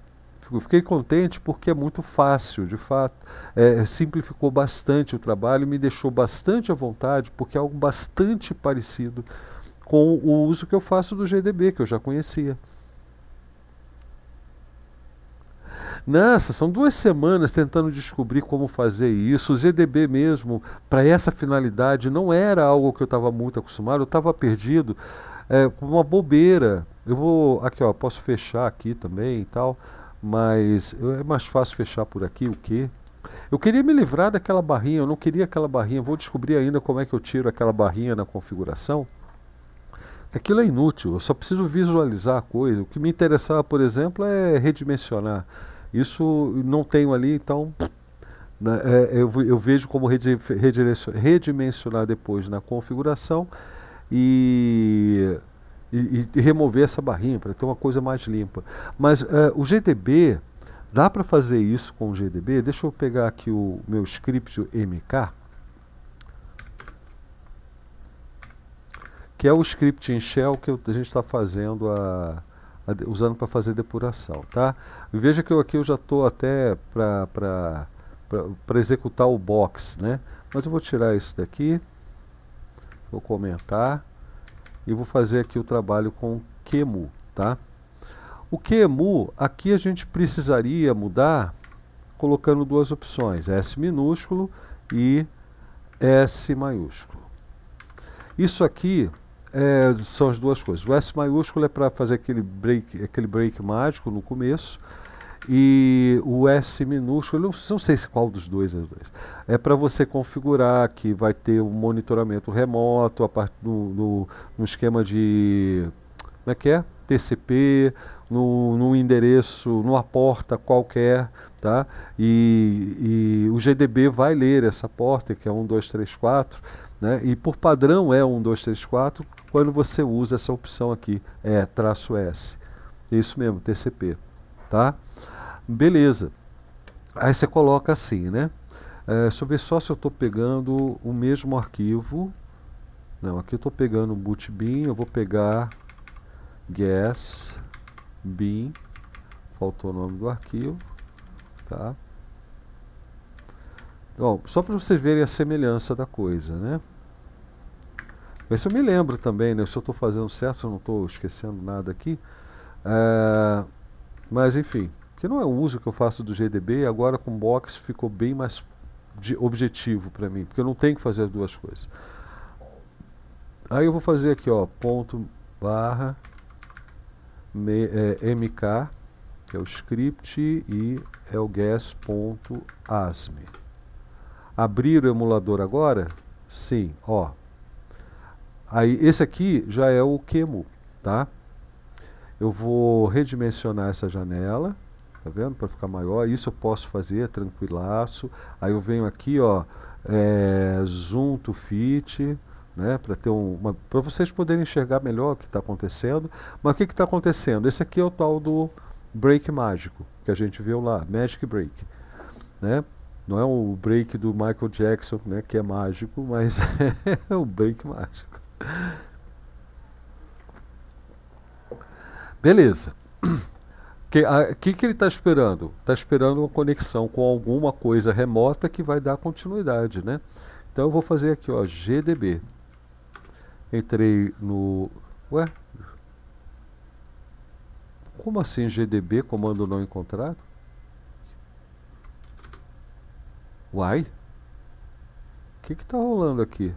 eu fiquei contente porque é muito fácil, de fato. É, simplificou bastante o trabalho, me deixou bastante à vontade, porque é algo bastante parecido com o uso que eu faço do GDB, que eu já conhecia. Nossa, são duas semanas tentando descobrir como fazer isso. O GDB mesmo, para essa finalidade, não era algo que eu estava muito acostumado, eu estava perdido. É, uma bobeira. Eu vou. Aqui, ó, posso fechar aqui também e tal. Mas é mais fácil fechar por aqui o que? Eu queria me livrar daquela barrinha, eu não queria aquela barrinha, vou descobrir ainda como é que eu tiro aquela barrinha na configuração. Aquilo é inútil, eu só preciso visualizar a coisa. O que me interessava, por exemplo, é redimensionar. Isso não tenho ali, então né, é, eu, eu, vejo como redire, redimensionar depois na configuração e e, e remover essa barrinha para ter uma coisa mais limpa. Mas uh, o GDB, dá para fazer isso com o GDB? Deixa eu pegar aqui o meu script MK, que é o script em shell que a gente está fazendo a, a, usando para fazer depuração, tá? Veja que eu aqui eu já estou até para para executar o box, né? Mas eu vou tirar isso daqui, vou comentar e vou fazer aqui o trabalho com QEMU, tá? O QEMU, aqui a gente precisaria mudar colocando duas opções, S minúsculo e S maiúsculo. Isso aqui é, são as duas coisas. O S maiúsculo é para fazer aquele break, aquele break mágico no começo, e o S minúsculo, não sei se qual dos dois é os dois. É para você configurar que vai ter um monitoramento remoto, a parte do, do no esquema de como é que é? TCP, no, no endereço, numa porta qualquer, tá? E, e o GDB vai ler essa porta, que é 1234, né? E por padrão é 1234 quando você usa essa opção aqui, é traço S. É isso mesmo, TCP, tá? Beleza. Aí você coloca assim, né? É, deixa eu ver só se eu estou pegando o mesmo arquivo. Não, aqui eu estou pegando o boot bin, eu vou pegar gas bin, faltou o nome do arquivo, tá? Bom, só para vocês verem a semelhança da coisa, né? Mas se eu me lembro também, né? Se eu estou fazendo certo, eu não estou esquecendo nada aqui. É, mas enfim, que não é o uso que eu faço do GDB, agora com box ficou bem mais objetivo para mim, porque eu não tenho que fazer as duas coisas. Aí eu vou fazer aqui, ó, ponto barra me, é, mk, que é o script, e é o guess.asme. Abrir o emulador agora? Sim, ó. Aí esse aqui já é o qemu tá? Eu vou redimensionar essa janela tá vendo? Para ficar maior. Isso eu posso fazer tranquilaço. Aí eu venho aqui, ó, é, zoom to fit, né? Para ter um, uma, para vocês poderem enxergar melhor o que está acontecendo. Mas o que está acontecendo? Esse aqui é o tal do break mágico que a gente viu lá, magic break, né? Não é o break do Michael Jackson, né, que é mágico, mas [LAUGHS] é o break mágico. Beleza. [CLEARS THROAT] que, a, ah, que, que ele está esperando? Está esperando uma conexão com alguma coisa remota que vai dar continuidade, né? Então eu vou fazer aqui, ó, GDB. Entrei no... Ué? Como assim GDB, comando não encontrado? Uai? O que está rolando aqui?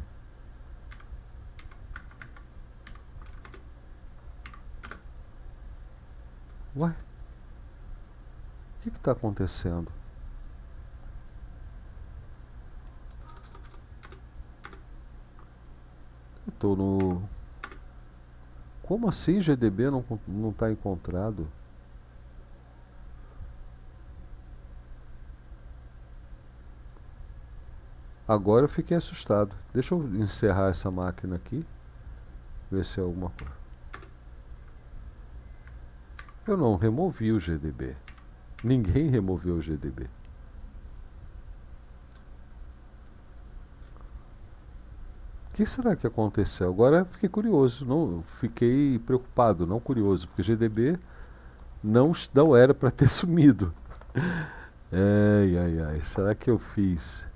Uai? que está acontecendo? Eu estou no... Como assim GDB não está não tá encontrado? Agora eu fiquei assustado. Deixa eu encerrar essa máquina aqui. Ver se é alguma coisa. Eu não removi o GDB. Ninguém removeu o GDB. O que será que aconteceu? Agora fiquei curioso, não, fiquei preocupado, não curioso, porque GDB não, não era para ter [LAUGHS] sumido. Ai, ai, ai, será que eu fiz?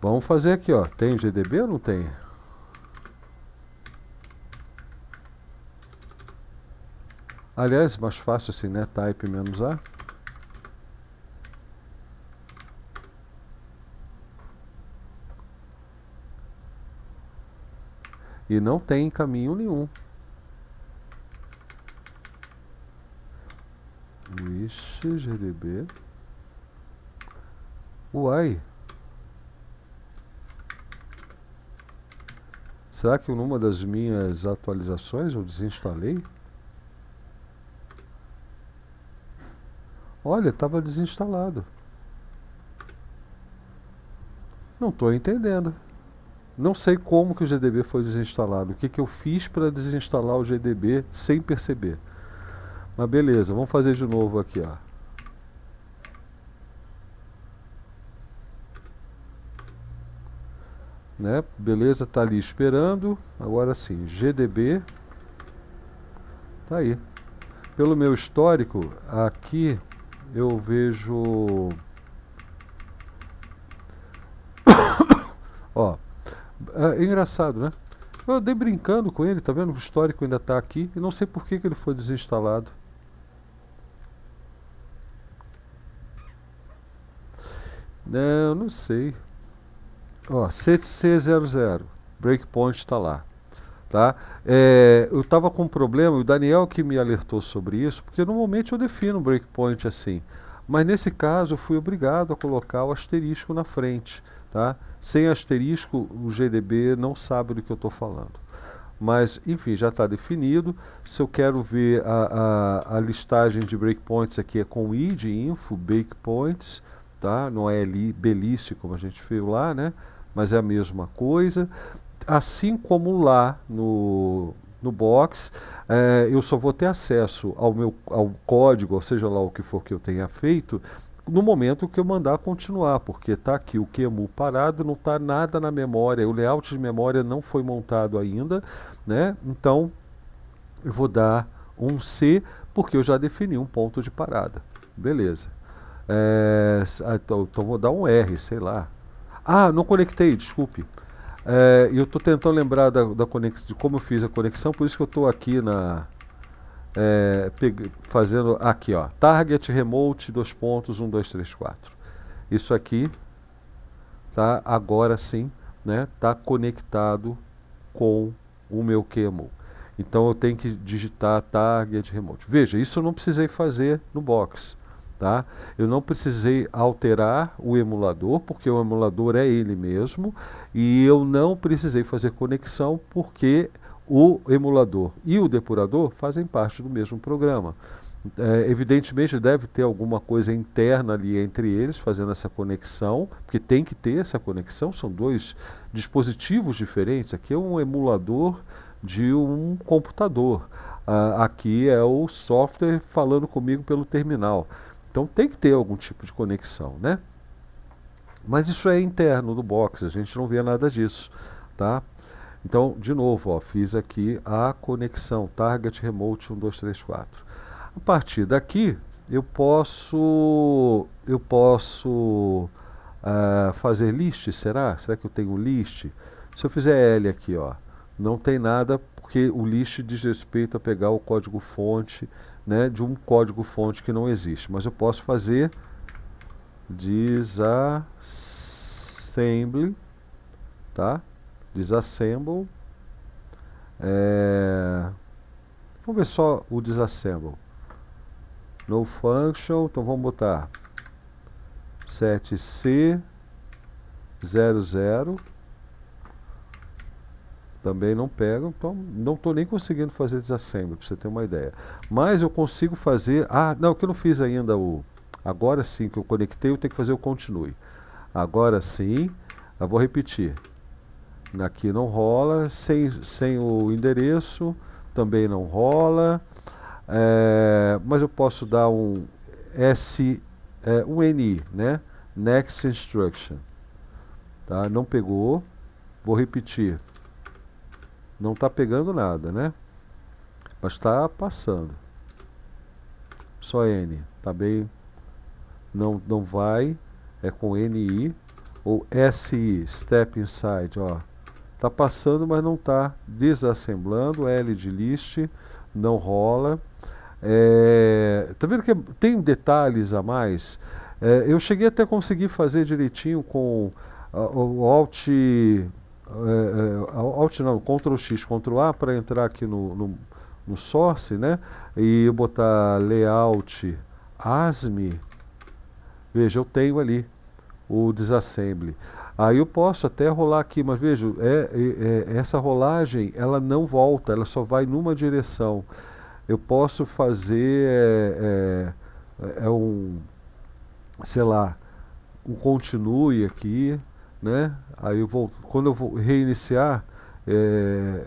Vamos fazer aqui, ó. Tem GDB ou não tem? Aliás, mais fácil assim, né? Type menos A. E não tem caminho nenhum. Wish GDB. Uai. Será que numa das minhas atualizações eu desinstalei? Olha, estava desinstalado. Não estou entendendo. Não sei como que o GDB foi desinstalado, o que, que eu fiz para desinstalar o GDB sem perceber. Mas beleza, vamos fazer de novo aqui. Ó. Né? Beleza, tá ali esperando. Agora sim, GDB. Tá aí. Pelo meu histórico, aqui eu vejo. [COUGHS] Ó, é engraçado, né? Eu andei brincando com ele, tá vendo? O histórico ainda tá aqui e não sei por que, que ele foi desinstalado. Não, não sei. Ó, CC00, breakpoint está lá. Tá? É, eu estava com um problema, o Daniel que me alertou sobre isso, porque normalmente eu defino um breakpoint assim. Mas nesse caso eu fui obrigado a colocar o asterisco na frente. Tá? Sem asterisco, o GDB não sabe do que eu estou falando. Mas, enfim, já está definido. Se eu quero ver a, a, a, listagem de breakpoints aqui é com id info, breakpoints, tá? não é ali belice como a gente viu lá, né? mas é a mesma coisa assim como lá no, no box, é, eu só vou ter acesso ao meu ao código, ou seja lá o que for que eu tenha feito, no momento que eu mandar continuar, porque está aqui o QEMU parado, não está nada na memória, o layout de memória não foi montado ainda, né? Então eu vou dar um C, porque eu já defini um ponto de parada. Beleza. É, então, então vou dar um R, sei lá. Ah, não conectei, desculpe. É, eu estou tentando lembrar da, da de como eu fiz a conexão, por isso que eu estou aqui na é, pegue, fazendo aqui, ó, target remote dois pontos um dois três quatro. Isso aqui tá agora sim, né? Tá conectado com o meu QEMU. Então eu tenho que digitar target remote. Veja, isso eu não precisei fazer no box. Tá? Eu não precisei alterar o emulador, porque o emulador é ele mesmo, e eu não precisei fazer conexão, porque o emulador e o depurador fazem parte do mesmo programa. É, evidentemente deve ter alguma coisa interna ali entre eles fazendo essa conexão, porque tem que ter essa conexão, são dois dispositivos diferentes. Aqui é um emulador de um computador. Ah, aqui é o software falando comigo pelo terminal. Então tem que ter algum tipo de conexão, né? Mas isso é interno do box, a gente não vê nada disso, tá? Então, de novo, ó, fiz aqui a conexão target remote 1234. A partir daqui, eu posso eu posso uh, fazer list, será? Será que eu tenho list? Se eu fizer L aqui, ó, não tem nada porque o list diz respeito a pegar o código fonte né, de um código-fonte que não existe. Mas eu posso fazer disassembly, tá? Disassemble. É... Vamos ver só o disassemble. No function, então vamos botar 7c00 também não pegam, então não estou nem conseguindo fazer desassembly, para você ter uma ideia. Mas eu consigo fazer. Ah, não, que eu não fiz ainda o. Agora sim que eu conectei, eu tenho que fazer o continue. Agora sim, eu vou repetir. Aqui não rola, sem, sem o endereço também não rola. É, mas eu posso dar um S, é, um NI, né? Next Instruction. Tá? Não pegou. Vou repetir. Não está pegando nada, né? Mas está passando. Só N. Tá bem. Não, não vai. É com NI ou SI, Step Inside, ó. Tá passando, mas não tá desassemblando. L de list, não rola. É, tá vendo que tem detalhes a mais? É, eu cheguei até a conseguir fazer direitinho com o Alt é, é, Alt não, Ctrl X, Ctrl A para entrar aqui no, no, no, source, né? E botar layout ASME, veja, eu tenho ali o desassemble. Aí eu posso até rolar aqui, mas veja, é, é, é, essa rolagem ela não volta, ela só vai numa direção. Eu posso fazer é, é, é um, sei lá, um continue aqui, né? Aí eu vou, quando eu vou reiniciar, é,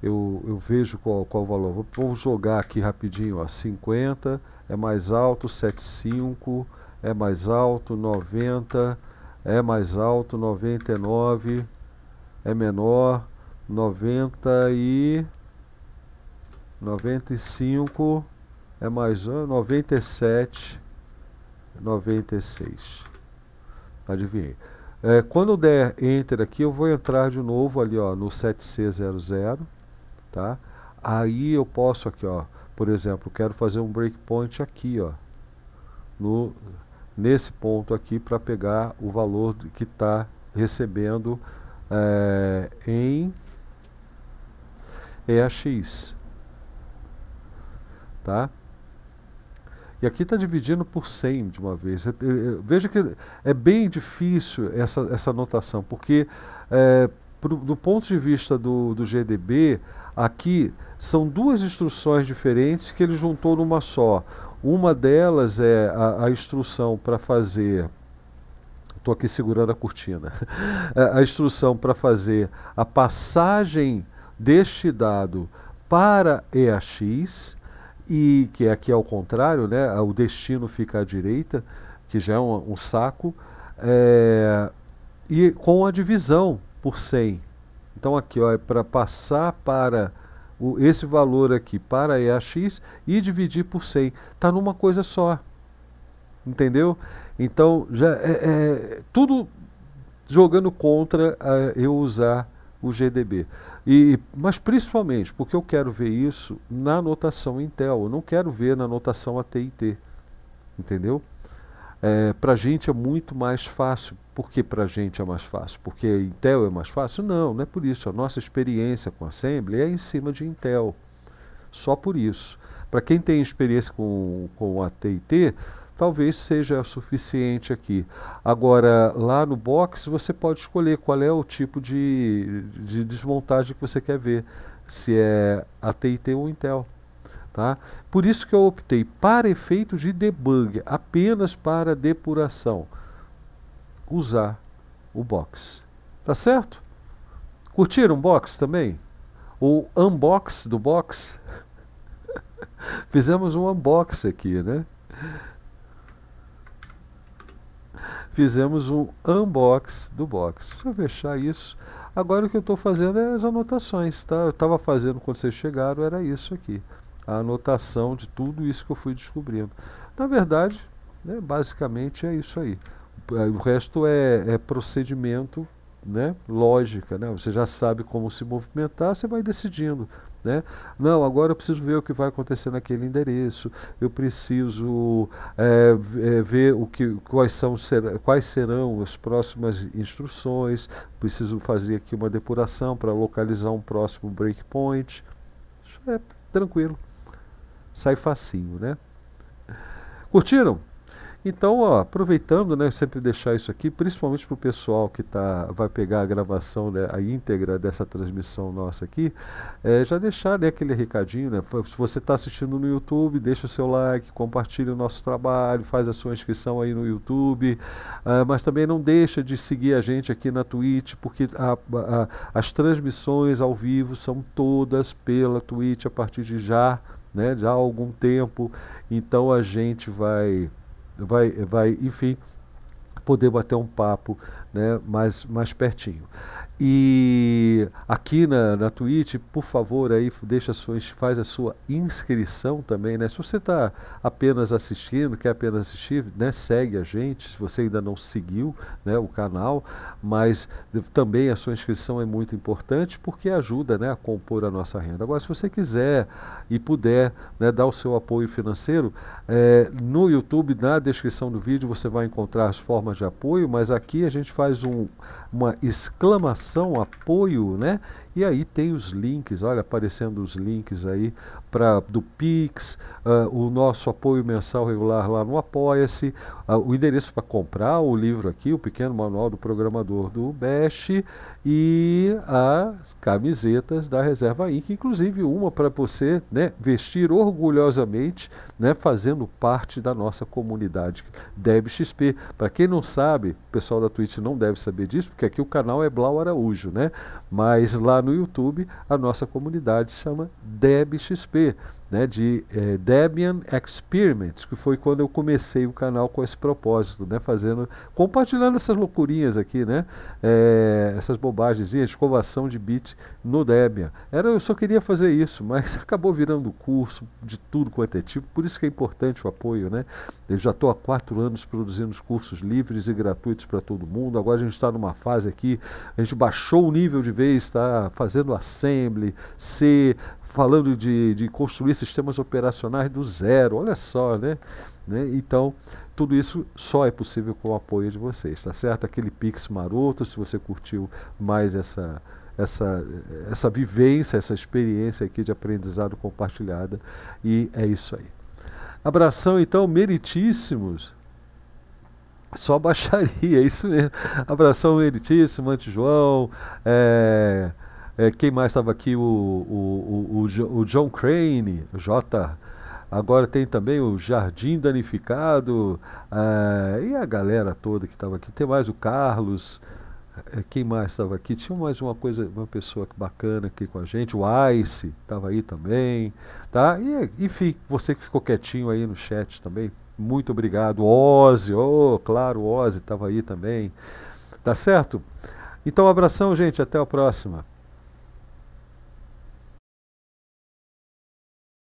eu, eu vejo qual, qual o valor. Vou, vou jogar aqui rapidinho, ó, 50 é mais alto, 75 é mais alto, 90 é mais alto, 99 é menor, 90 e 95 é mais 97 ah, 96. Adivinhei. É, quando eu der Enter aqui, eu vou entrar de novo ali ó, no 7C00, tá? Aí eu posso aqui, ó, por exemplo, quero fazer um breakpoint aqui, ó, no, nesse ponto aqui para pegar o valor que está recebendo é, em EAX, tá? E aqui está dividindo por 100 de uma vez. É, é, é, veja que é bem difícil essa, essa notação, porque é, pro, do ponto de vista do, do GDB, aqui são duas instruções diferentes que ele juntou numa só. Uma delas é a, a instrução para fazer. Estou aqui segurando a cortina. [LAUGHS] a instrução para fazer a passagem deste dado para EAX e que aqui é ao é contrário, né, o destino fica à direita, que já é um, um saco, é, e com a divisão por 100. Então aqui ó, é para passar para o, esse valor aqui para EAX e dividir por 100. Está numa coisa só. Entendeu? Então, já é, é tudo jogando contra uh, eu usar o GDB. E, mas principalmente porque eu quero ver isso na notação Intel, eu não quero ver na notação AT&T, entendeu? É, para a gente é muito mais fácil. Por que para a gente é mais fácil? Porque Intel é mais fácil? Não, não é por isso. A nossa experiência com Assembly é em cima de Intel. Só por isso. Para quem tem experiência com, com AT&T, talvez seja suficiente aqui. Agora, lá no box, você pode escolher qual é o tipo de, de desmontagem que você quer ver, se é a TIT ou Intel. Tá? Por isso que eu optei para efeito de debug, apenas para depuração, usar o box. Tá certo? Curtiram o box também? O unbox do box? [LAUGHS] Fizemos um unbox aqui, né? fizemos um unbox do box. Deixa eu fechar isso. Agora o que eu estou fazendo é as anotações, tá? Eu estava fazendo quando vocês chegaram, era isso aqui. A anotação de tudo isso que eu fui descobrindo. Na verdade, né, basicamente é isso aí. É, o resto é, é procedimento, né, lógica. Né? Você já sabe como se movimentar, você vai decidindo. Né? Não, agora eu preciso ver o que vai acontecer naquele endereço, eu preciso é, é, ver o que, quais, são, ser, quais serão as próximas instruções, preciso fazer aqui uma depuração para localizar um próximo breakpoint. Isso é tranquilo, sai facinho, né? Curtiram? Então, ó, aproveitando, né, sempre deixar isso aqui, principalmente para o pessoal que tá, vai pegar a gravação, né, a íntegra dessa transmissão nossa aqui, é, já deixar né, aquele recadinho, né? Se você está assistindo no YouTube, deixa o seu like, compartilha o nosso trabalho, faz a sua inscrição aí no YouTube, uh, mas também não deixa de seguir a gente aqui na Twitch, porque a, a, as transmissões ao vivo são todas pela Twitch a partir de já, né, já há algum tempo. Então a gente vai vai, vai enfim, poder bater um papo né, mais, mais pertinho. E aqui na, na Twitch, por favor, aí deixa sua, faz a sua inscrição também, né? Se você está apenas assistindo, quer apenas assistir, né? Segue a gente, se você ainda não seguiu né, o canal, mas também a sua inscrição é muito importante porque ajuda né, a compor a nossa renda. Agora, se você quiser e puder né, dar o seu apoio financeiro, é, no YouTube, na descrição do vídeo, você vai encontrar as formas de apoio, mas aqui a gente faz um, uma exclamação apoio, né? E aí tem os links, olha, aparecendo os links aí para do Pix, uh, o nosso apoio mensal regular lá no Apoia-se, uh, o endereço para comprar o livro aqui, o pequeno manual do programador do Bash e as camisetas da Reserva Inc, inclusive uma para você né, vestir orgulhosamente, né, fazendo parte da nossa comunidade DebXP. Para quem não sabe, o pessoal da Twitch não deve saber disso, porque aqui o canal é Blau Araújo, né? Mas lá no YouTube, a nossa comunidade se chama DebXP né, de eh, Debian Experiments, que foi quando eu comecei o canal com esse propósito, né, fazendo, compartilhando essas loucurinhas aqui, né, eh, essas bobagens, escovação de bit no Debian. Era, eu só queria fazer isso, mas [LAUGHS] acabou virando curso de tudo quanto é tipo, por isso que é importante o apoio. Né? Eu já estou há quatro anos produzindo os cursos livres e gratuitos para todo mundo, agora a gente está numa fase aqui, a gente baixou o nível de vez, está fazendo assembly, C, falando de, de construir sistemas operacionais do zero, olha só, né? né? Então, tudo isso só é possível com o apoio de vocês, tá certo? Aquele Pix maroto, se você curtiu mais essa, essa, essa vivência, essa experiência aqui de aprendizado compartilhada, e é isso aí. Abração, então, meritíssimos. Só baixaria, [LAUGHS] é isso mesmo. Abração meritíssimo, Ante João, é, é, quem mais estava aqui? O, o, o, o, John Crane, J. Agora tem também o Jardim Danificado é, e a galera toda que estava aqui. Tem mais o Carlos. É, quem mais estava aqui? Tinha mais uma coisa, uma pessoa bacana aqui com a gente. O Ice estava aí também. Tá? E, enfim, você que ficou quietinho aí no chat também, muito obrigado. Ozzy, oh, claro, Ozzy estava aí também. Tá certo? Então, um abração, gente. Até a próxima.